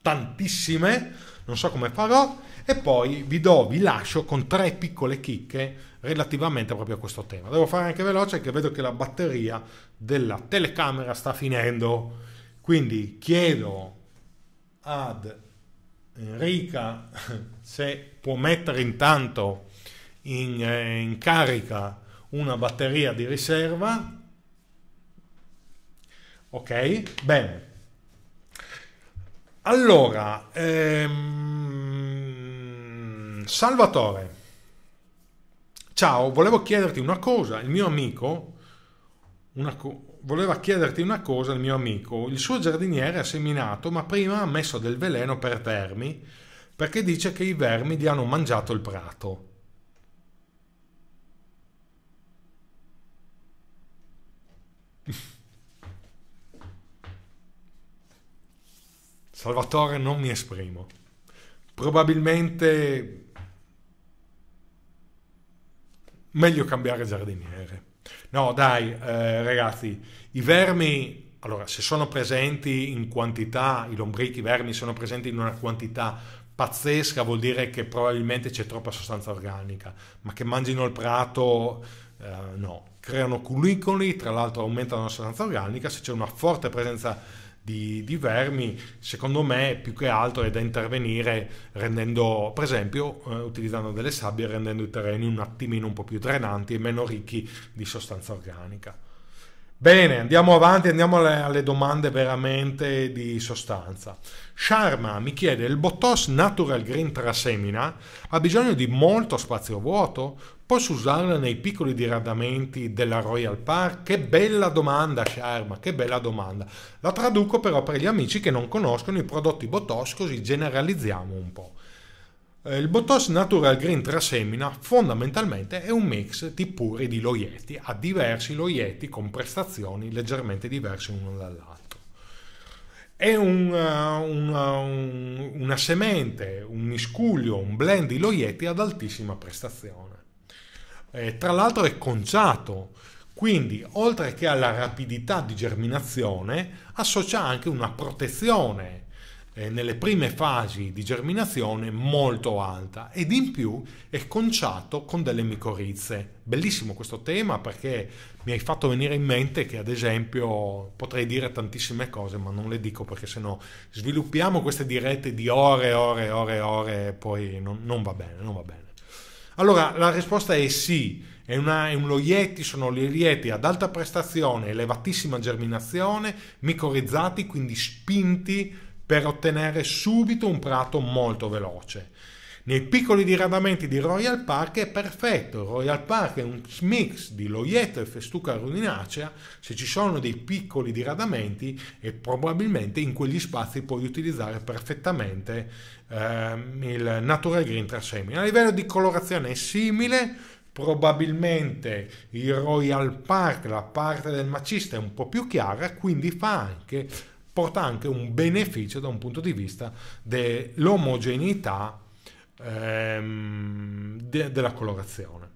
tantissime, non so come farò, e poi vi do, vi lascio con tre piccole chicche relativamente proprio a questo tema. Devo fare anche veloce che vedo che la batteria della telecamera sta finendo, quindi chiedo ad Enrica [LAUGHS] se può mettere intanto in, eh, in carica una batteria di riserva. Ok, bene. Allora, ehm, Salvatore ciao, volevo chiederti una cosa, il mio amico, co- voleva chiederti una cosa, il mio amico, il suo giardiniere ha seminato, ma prima ha messo del veleno per vermi, perché dice che i vermi gli hanno mangiato il prato. [LAUGHS] Salvatore, non mi esprimo. Probabilmente meglio cambiare giardiniere. No, dai, eh, ragazzi, i vermi allora, se sono presenti in quantità, i lombrichi, i vermi sono presenti in una quantità pazzesca, vuol dire che probabilmente c'è troppa sostanza organica, ma che mangino il prato, eh, no. Creano culicoli, tra l'altro aumentano la sostanza organica, se c'è una forte presenza di di, di, vermi, secondo me più che altro è da intervenire rendendo, per esempio, eh, utilizzando delle sabbie, rendendo i terreni un attimino un po' più drenanti e meno ricchi di sostanza organica. Bene, andiamo avanti, andiamo alle, alle, domande veramente di sostanza. Sharma mi chiede, il Bottos Natural Green Trasemina ha bisogno di molto spazio vuoto? Posso usarla nei piccoli diradamenti della Royal Park? Che bella domanda Sharma, che bella domanda. La traduco però per gli amici che non conoscono i prodotti Bottos così generalizziamo un po'. Eh, il Bottos Natural Green Trasemina fondamentalmente è un mix di puri di loietti a diversi loietti con prestazioni leggermente diverse l'uno dall'altro. È una, eh, una, una semente, un miscuglio, un blend di loietti ad altissima prestazione. Eh, tra l'altro è conciato, quindi oltre che alla rapidità di germinazione associa anche una protezione eh, nelle prime fasi di germinazione molto alta ed in più è conciato con delle micorrize. Bellissimo questo tema perché mi hai fatto venire in mente che ad esempio potrei dire tantissime cose ma non le dico perché se no sviluppiamo queste dirette di ore e ore e ore e ore e poi non, non, va bene, non va bene. Allora la risposta è sì, è, una, è un loietti, sono lieti ad alta prestazione, elevatissima germinazione, micorizzati quindi spinti per ottenere subito un prato molto veloce. Nei piccoli diradamenti di Royal Park è perfetto, Royal Park è un mix di loietto e festuca ruminacea, se ci sono dei piccoli diradamenti e probabilmente in quegli spazi puoi utilizzare perfettamente ehm, il Natural Green Trasemini. A livello di colorazione è simile, probabilmente il Royal Park, la parte del macista è un po' più chiara, quindi fa anche porta anche un beneficio da un punto di vista dell'omogeneità ehm, de- della colorazione.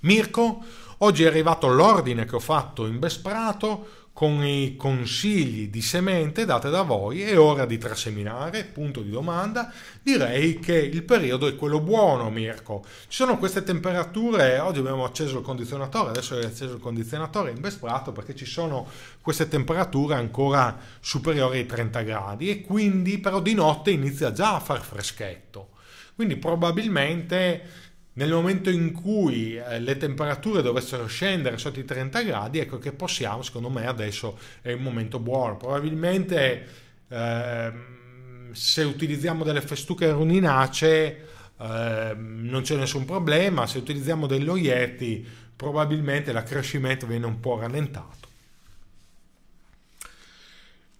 Mirko, oggi è arrivato l'ordine che ho fatto in Besprato, con i consigli di semente date da voi è ora di traseminare, punto di domanda, direi che il periodo è quello buono Mirko. Ci sono queste temperature, oggi abbiamo acceso il condizionatore, adesso è acceso il condizionatore in vesprato perché ci sono queste temperature ancora superiori ai 30 gradi e quindi però di notte inizia già a far freschetto. Quindi probabilmente nel momento in cui eh, le temperature dovessero scendere sotto i 30 gradi, ecco che possiamo, secondo me adesso è un momento buono. Probabilmente eh, se utilizziamo delle festuche runinacee eh, non c'è nessun problema, se utilizziamo degli oietti probabilmente l'accrescimento viene un po' rallentato.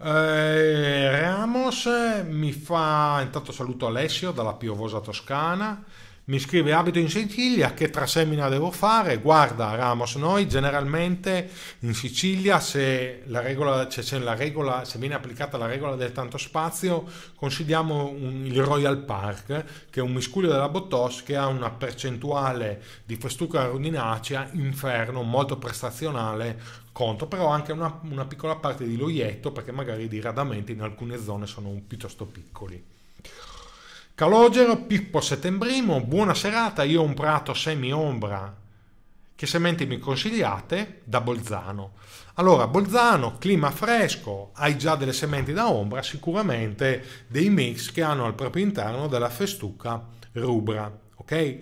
Eh, Ramos mi fa, intanto saluto Alessio dalla piovosa Toscana mi scrive abito in Sicilia, che trasemina devo fare? Guarda Ramos, noi generalmente in Sicilia se, la regola, se, la regola, se viene applicata la regola del tanto spazio consigliamo un, il Royal Park che è un miscuglio della Bottos che ha una percentuale di festuca rudinacea inferno molto prestazionale conto, però anche una, una piccola parte di loietto perché magari i diradamenti in alcune zone sono piuttosto piccoli. Calogero, Pippo Settembrimo, buona serata, io ho un prato semi-ombra che sementi mi consigliate da Bolzano. Allora, Bolzano, clima fresco, hai già delle sementi da ombra, sicuramente dei mix che hanno al proprio interno della festuca rubra, ok?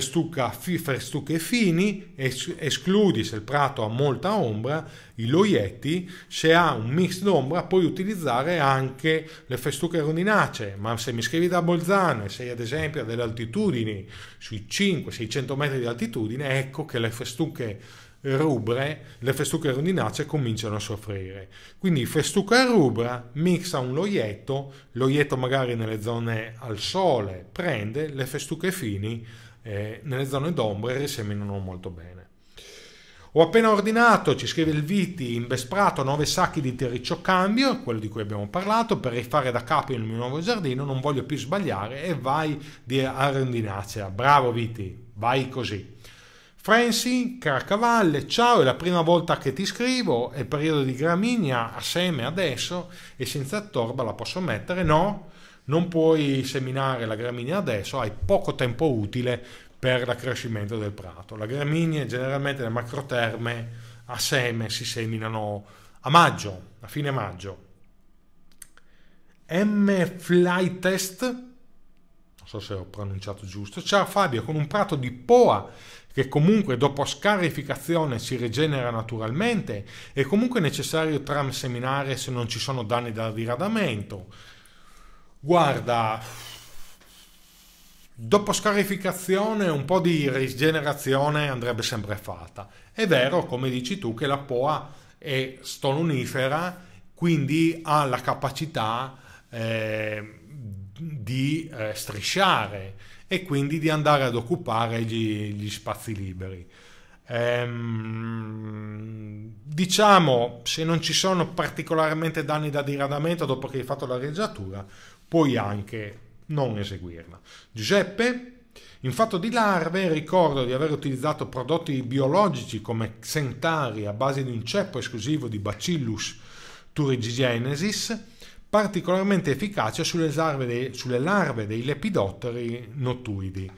festuca, festuche fini, escludi se il prato ha molta ombra, i loietti, se ha un mix d'ombra puoi utilizzare anche le festucche rondinacee, ma se mi scrivi da Bolzano e sei ad esempio a delle altitudini, sui 5 600 metri di altitudine, ecco che le festucche rubre, le festuche rondinacee cominciano a soffrire. Quindi festucca rubra mixa un loietto, loietto magari nelle zone al sole prende, le festucche fini eh, nelle zone d'ombra e riseminano molto bene. Ho appena ordinato, ci scrive il Viti, in Vesprato 9 sacchi di terriccio cambio, quello di cui abbiamo parlato, per rifare da capo il mio nuovo giardino, non voglio più sbagliare e vai di arrendinacea. Bravo Viti, vai così. Franci, Caracavalle, ciao, è la prima volta che ti scrivo, è periodo di gramigna, a seme adesso e senza torba la posso mettere? No? Non puoi seminare la gramigna adesso, hai poco tempo utile per l'accrescimento del prato. Le gramigna generalmente le macroterme a seme si seminano a maggio, a fine maggio. M Fly Test, non so se ho pronunciato giusto, ciao Fabio, con un prato di poa che comunque dopo scarificazione si rigenera naturalmente è comunque è necessario tramseminare se non ci sono danni da diradamento. Guarda, dopo scarificazione un po' di rigenerazione andrebbe sempre fatta. È vero, come dici tu, che la POA è stolonifera, quindi ha la capacità eh, di eh, strisciare e quindi di andare ad occupare gli, gli spazi liberi. Ehm, diciamo, se non ci sono particolarmente danni da diradamento dopo che hai fatto la reggiatura, puoi anche non eseguirla. Giuseppe, in fatto di larve, ricordo di aver utilizzato prodotti biologici come Xentari a base di un ceppo esclusivo di Bacillus turigigenesis, particolarmente efficace sulle larve, sulle larve dei lepidotteri notturidi.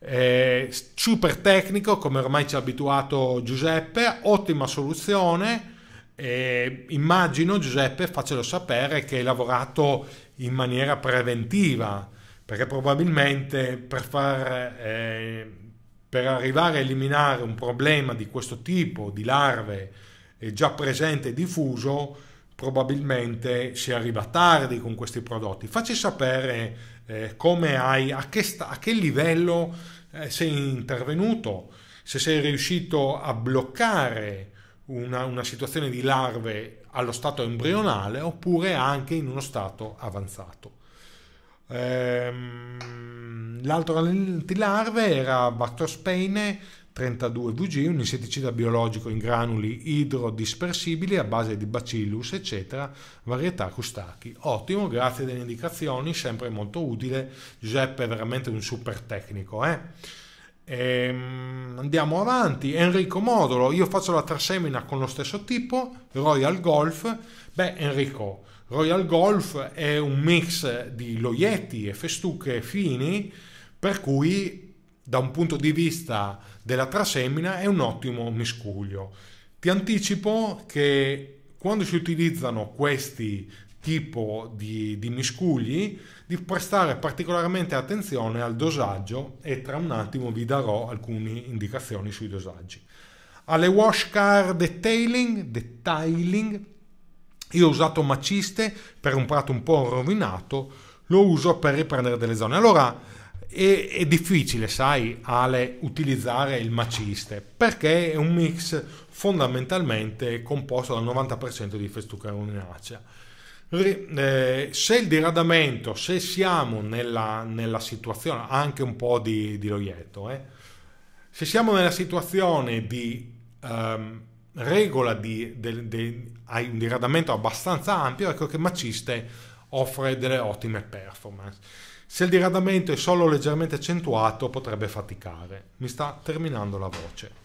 È super tecnico, come ormai ci ha abituato Giuseppe, ottima soluzione e immagino, Giuseppe, faccelo sapere, che hai lavorato in maniera preventiva, perché probabilmente per, far, eh, per arrivare a eliminare un problema di questo tipo, di larve eh, già presente e diffuso, probabilmente si arriva tardi con questi prodotti. Facci sapere eh, come hai, a che, sta, a che livello eh, sei intervenuto, se sei riuscito a bloccare una, una situazione di larve allo stato embrionale oppure anche in uno stato avanzato. Ehm, l'altro antilarve era Bactrospeine 32VG, un insetticida biologico in granuli idrodispersibili a base di Bacillus, eccetera, varietà Custachi. Ottimo, grazie delle indicazioni, sempre molto utile. Giuseppe è veramente un super tecnico, eh? Ehm, andiamo avanti, Enrico Modolo, io faccio la trasemina con lo stesso tipo, Royal Golf. Beh, Enrico, Royal Golf è un mix di loietti e festucche fini, per cui da un punto di vista della trasemina è un ottimo miscuglio. Ti anticipo che quando si utilizzano questi tipo di, di miscugli, di prestare particolarmente attenzione al dosaggio e tra un attimo vi darò alcune indicazioni sui dosaggi. Alle wash car detailing, detailing io ho usato maciste per un prato un po' rovinato, lo uso per riprendere delle zone. Allora è, è difficile, sai, Ale, utilizzare il maciste perché è un mix fondamentalmente composto dal 90% di festuca ruminacea eh, se il diradamento, se siamo nella, nella situazione, anche un po' di, di loietto, eh, se siamo nella situazione di ehm, regola di, de, de, hai un diradamento abbastanza ampio, ecco che Maciste offre delle ottime performance. Se il diradamento è solo leggermente accentuato potrebbe faticare. Mi sta terminando la voce.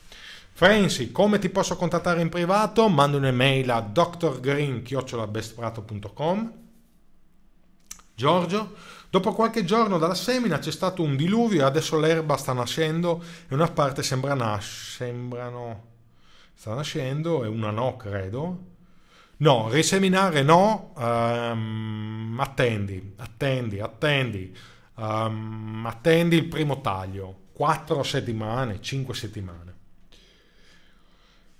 Franci, come ti posso contattare in privato? Mando un'email a drgreen.bestprato.com Giorgio, dopo qualche giorno dalla semina c'è stato un diluvio e adesso l'erba sta nascendo e una parte sembra nas- sembrano... sta nascendo e una no, credo. No, riseminare no, um, attendi, attendi, attendi, um, attendi il primo taglio, 4 settimane, 5 settimane.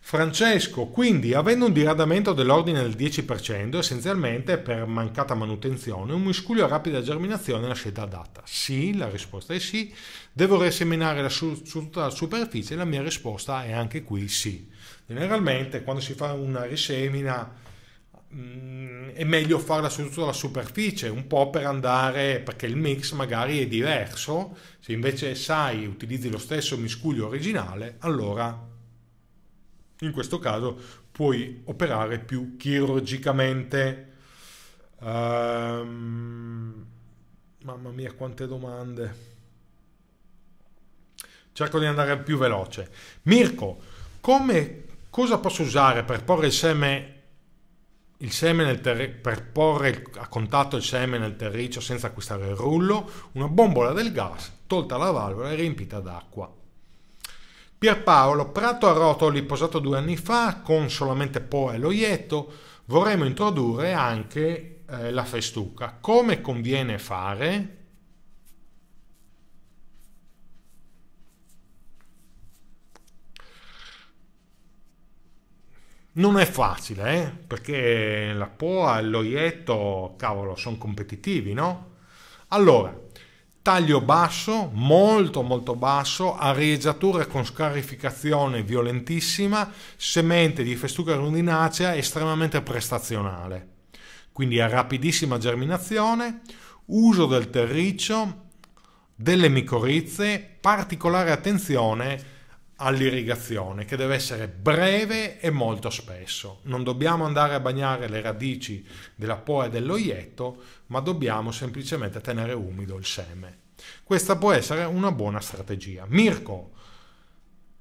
Francesco quindi, avendo un diradamento dell'ordine del 10%, essenzialmente per mancata manutenzione, un miscuglio a rapida germinazione è la scelta adatta? Sì, la risposta è sì. Devo reseminare la su, su tutta la superficie? La mia risposta è anche qui sì. Generalmente quando si fa una risemina mh, mm, è meglio farla su tutta la superficie, un po' per andare, perché il mix magari è diverso, se invece sai, utilizzi lo stesso miscuglio originale, allora in questo caso puoi operare più chirurgicamente. Um, mamma mia, quante domande. Cerco di andare più veloce. Mirko, come, cosa posso usare per porre il seme il seme nel ter- per porre a contatto il seme nel terriccio senza acquistare il rullo, una bombola del gas tolta la valvola e riempita d'acqua. Pierpaolo Prato a rotoli posato due anni fa con solamente Po e Loietto, vorremmo introdurre anche eh, la festuca. Come conviene fare? Non è facile, eh? perché la Poa e l'Oietto, cavolo, sono competitivi, no? Allora, taglio basso, molto molto basso, areggiatura con scarificazione violentissima, semente di festuca rundinacea estremamente prestazionale. Quindi a rapidissima germinazione, uso del terriccio, delle micorizze, particolare attenzione all'irrigazione che deve essere breve e molto spesso. Non dobbiamo andare a bagnare le radici della poa e dell'oietto, ma dobbiamo semplicemente tenere umido il seme. Questa può essere una buona strategia. Mirko,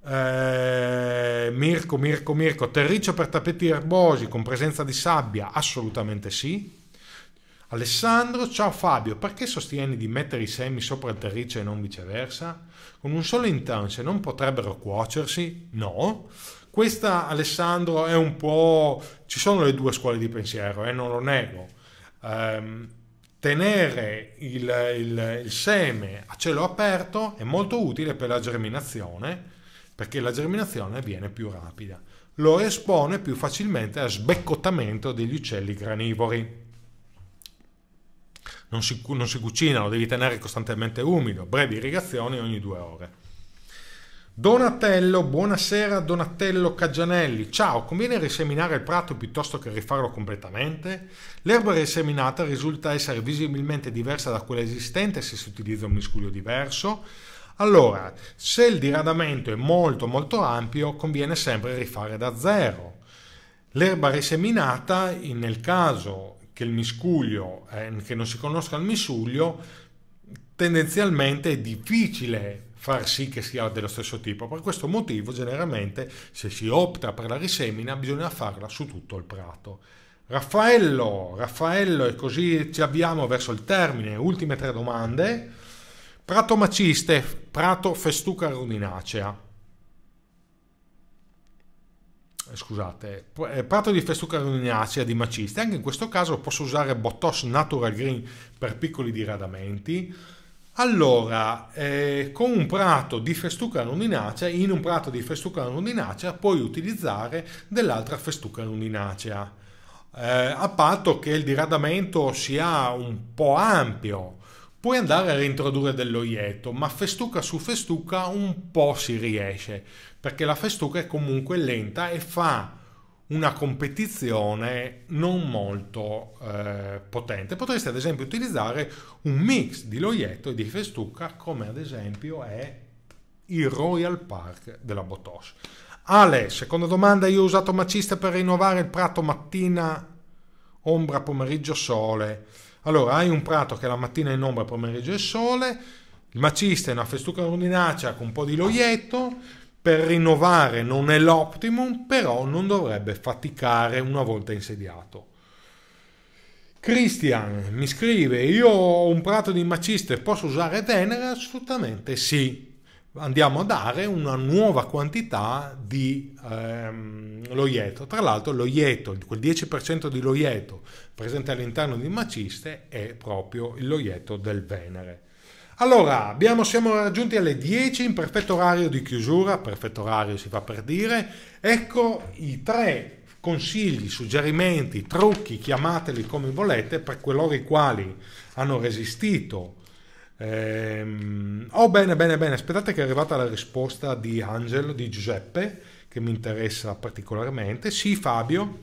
eh, Mirko, Mirko, Mirko, terriccio per tappeti erbosi con presenza di sabbia? Assolutamente sì. Alessandro, ciao Fabio, perché sostieni di mettere i semi sopra il terriccio e non viceversa? Con un solo intense non potrebbero cuocersi? No. Questa, Alessandro, è un po'... Ci sono le due scuole di pensiero, eh, non lo nego. Um, tenere il, il, il seme a cielo aperto è molto utile per la germinazione, perché la germinazione viene più rapida. Lo espone più facilmente al sbeccottamento degli uccelli granivori non si, non si cucina, lo devi tenere costantemente umido, brevi irrigazioni ogni due ore. Donatello, buonasera Donatello Caggianelli. Ciao, conviene riseminare il prato piuttosto che rifarlo completamente? L'erba riseminata risulta essere visibilmente diversa da quella esistente se si utilizza un miscuglio diverso. Allora, se il diradamento è molto molto ampio, conviene sempre rifare da zero. L'erba riseminata, nel caso che il miscuglio, eh, che non si conosca il miscuglio, tendenzialmente è difficile far sì che sia dello stesso tipo. Per questo motivo, generalmente, se si opta per la risemina, bisogna farla su tutto il prato. Raffaello, Raffaello, e così ci avviamo verso il termine. Ultime tre domande. Prato maciste, prato festuca rudinacea. Eh, scusate, eh, prato di festucarognacea di maciste, Anche in questo caso posso usare Bottos Natural Green per piccoli diradamenti. Allora, eh, con un prato di festuca rundinacea, in un prato di festuca rundinacea puoi utilizzare dell'altra festuca rundinacea, eh, a patto che il diradamento sia un po' ampio, Puoi andare a reintrodurre dell'oietto, ma festuca su festuca un po' si riesce, perché la festuca è comunque lenta e fa una competizione non molto eh, potente. Potresti ad esempio utilizzare un mix di loietto e di festuca come ad esempio è il Royal Park della Botos. Ale, seconda domanda, io ho usato macista per rinnovare il prato mattina, ombra, pomeriggio, sole. Allora, hai un prato che la mattina è in ombra, pomeriggio è sole, il macista è una festuca rondinacea con un po' di loietto, per rinnovare non è l'optimum, però non dovrebbe faticare una volta insediato. Christian mi scrive, io ho un prato di maciste, posso usare Venera? Assolutamente sì andiamo a dare una nuova quantità di ehm, loieto. Tra l'altro l'oieto, quel 10% di loieto presente all'interno di maciste è proprio il loieto del Venere. Allora, abbiamo, siamo raggiunti alle 10 in perfetto orario di chiusura, perfetto orario si fa per dire. Ecco i tre consigli, suggerimenti, trucchi, chiamateli come volete, per coloro i quali hanno resistito Ehm, oh bene, bene, bene, aspettate che è arrivata la risposta di Angelo, di Giuseppe, che mi interessa particolarmente. Sì, Fabio,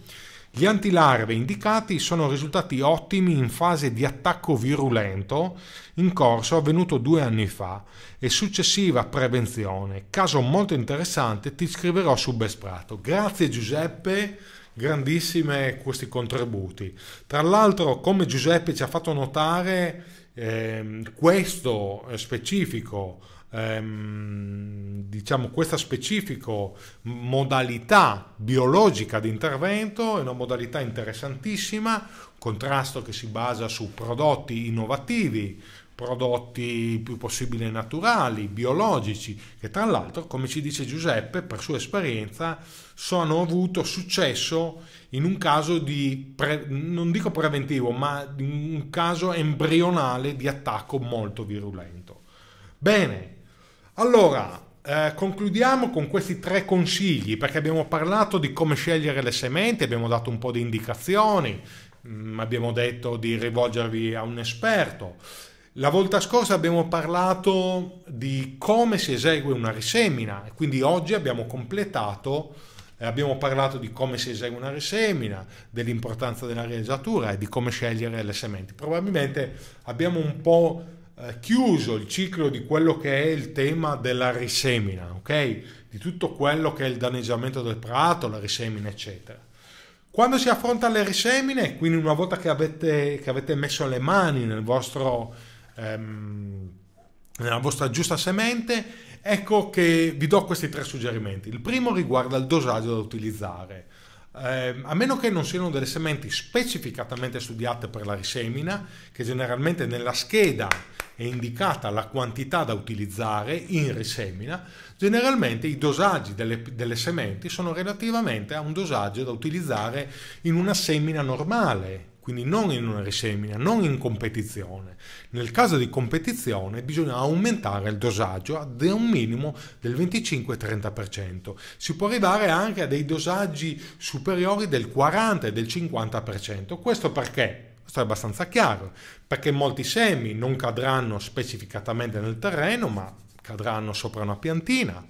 gli antilarve indicati sono risultati ottimi in fase di attacco virulento in corso avvenuto due anni fa e successiva prevenzione. Caso molto interessante, ti scriverò su Besprato. Grazie Giuseppe grandissime questi contributi. Tra l'altro, come Giuseppe ci ha fatto notare, ehm, questo specifico ehm, diciamo questa specifica modalità biologica di intervento è una modalità interessantissima contrasto che si basa su prodotti innovativi prodotti più possibile naturali, biologici, che tra l'altro, come ci dice Giuseppe, per sua esperienza sono avuto successo in un caso di, pre, non dico preventivo, ma in un caso embrionale di attacco molto virulento. Bene, allora eh, concludiamo con questi tre consigli perché abbiamo parlato di come scegliere le sementi, abbiamo dato un po' di indicazioni, mh, mm, abbiamo detto di rivolgervi a un esperto. La volta scorsa abbiamo parlato di come si esegue una risemina, quindi oggi abbiamo completato abbiamo parlato di come si esegue una risemina, dell'importanza della realizzatura e di come scegliere le sementi. Probabilmente abbiamo un po' eh, chiuso il ciclo di quello che è il tema della risemina, ok? Di tutto quello che è il danneggiamento del prato, la risemina, eccetera. Quando si affronta le risemine, quindi una volta che avete, che avete messo le mani nel vostro, ehm, nella vostra giusta semente, Ecco che vi do questi tre suggerimenti. Il primo riguarda il dosaggio da utilizzare. Eh, a meno che non siano delle sementi specificatamente studiate per la risemina, che generalmente nella scheda è indicata la quantità da utilizzare in risemina, generalmente i dosaggi delle, delle, sementi sono relativamente a un dosaggio da utilizzare in una semina normale, quindi non in una risemina, non in competizione. Nel caso di competizione bisogna aumentare il dosaggio ad un minimo del 25-30%. Si può arrivare anche a dei dosaggi superiori del 40 e del 50%. Questo perché? Questo è abbastanza chiaro, perché molti semi non cadranno specificatamente nel terreno, ma cadranno sopra una piantina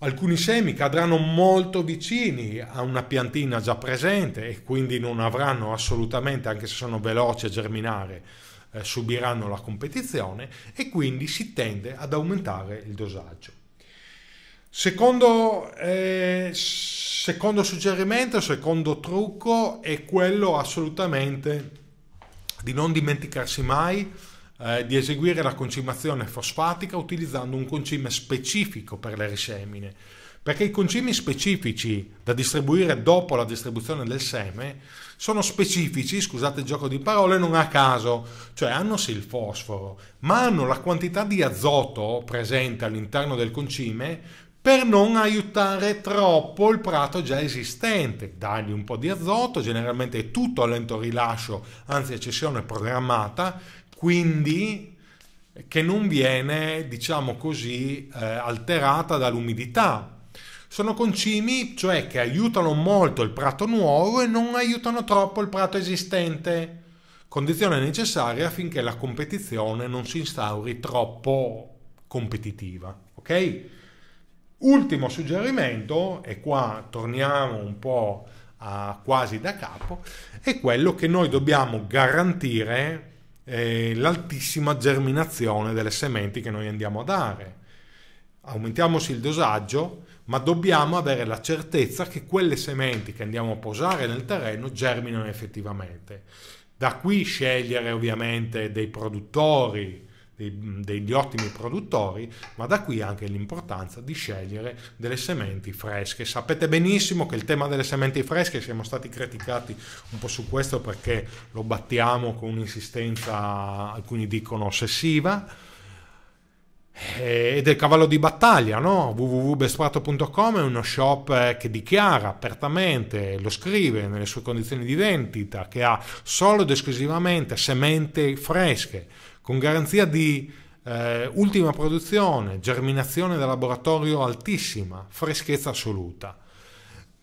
Alcuni semi cadranno molto vicini a una piantina già presente e quindi non avranno assolutamente, anche se sono veloci a germinare, eh, subiranno la competizione e quindi si tende ad aumentare il dosaggio. Secondo, eh, secondo suggerimento, secondo trucco è quello assolutamente di non dimenticarsi mai eh, di eseguire la concimazione fosfatica utilizzando un concime specifico per le risemine, perché i concimi specifici da distribuire dopo la distribuzione del seme sono specifici, scusate il gioco di parole, non a caso, cioè hanno sì il fosforo, ma hanno la quantità di azoto presente all'interno del concime per non aiutare troppo il prato già esistente, dargli un po' di azoto, generalmente è tutto a lento rilascio, anzi a cessione programmata, quindi che non viene, diciamo così, eh, alterata dall'umidità. Sono concimi, cioè che aiutano molto il prato nuovo e non aiutano troppo il prato esistente, condizione necessaria affinché la competizione non si instauri troppo competitiva. Ok? Ultimo suggerimento, e qua torniamo un po' a quasi da capo, è quello che noi dobbiamo garantire eh, l'altissima germinazione delle sementi che noi andiamo a dare. Aumentiamoci il dosaggio, ma dobbiamo avere la certezza che quelle sementi che andiamo a posare nel terreno germinano effettivamente. Da qui scegliere ovviamente dei produttori, dei, degli ottimi produttori, ma da qui anche l'importanza di scegliere delle sementi fresche. Sapete benissimo che il tema delle sementi fresche siamo stati criticati un po' su questo perché lo battiamo con un'insistenza, alcuni dicono ossessiva Ed eh, è il cavallo di battaglia, no? www.bestprato.com è uno shop eh, che dichiara apertamente, lo scrive nelle sue condizioni di vendita, che ha solo ed esclusivamente sementi fresche, con garanzia di eh, ultima produzione, germinazione da laboratorio altissima, freschezza assoluta.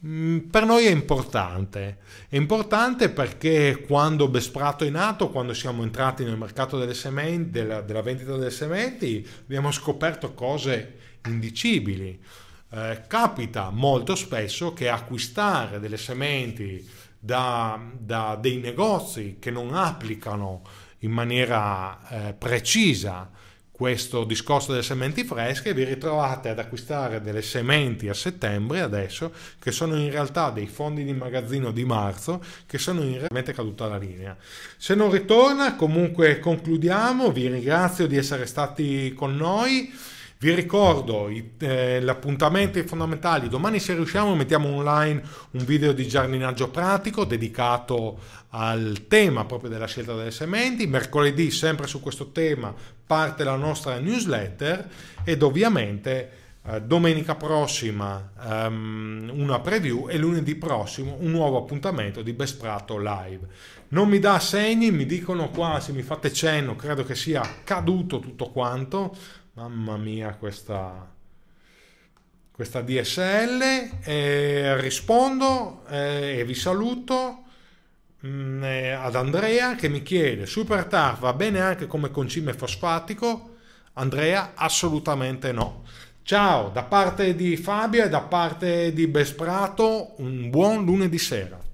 Mm, per noi è importante, è importante perché quando Besprato è nato, quando siamo entrati nel mercato delle sementi, della, della vendita delle sementi, abbiamo scoperto cose indicibili. Eh, capita molto spesso che acquistare delle sementi da, da dei negozi che non applicano in maniera eh, precisa questo discorso delle sementi fresche, vi ritrovate ad acquistare delle sementi a settembre adesso, che sono in realtà dei fondi di magazzino di marzo, che sono in realtà caduta la linea. Se non ritorna, comunque concludiamo, vi ringrazio di essere stati con noi. Vi ricordo i, eh, gli appuntamenti fondamentali. Domani, se riusciamo, mettiamo online un video di giardinaggio pratico dedicato al tema proprio della scelta delle sementi. Mercoledì, sempre su questo tema, parte la nostra newsletter ed ovviamente eh, domenica prossima um, una preview e lunedì prossimo un nuovo appuntamento di Besprato Live. Non mi dà segni, mi dicono qua, se mi fate cenno, credo che sia caduto tutto quanto. Mamma mia, questa, questa DSL. Eh, rispondo eh, e vi saluto mh, mm, eh, ad Andrea che mi chiede: Super tar va bene anche come concime fosfatico? Andrea, assolutamente no. Ciao da parte di Fabio e da parte di Besprato, un buon lunedì sera.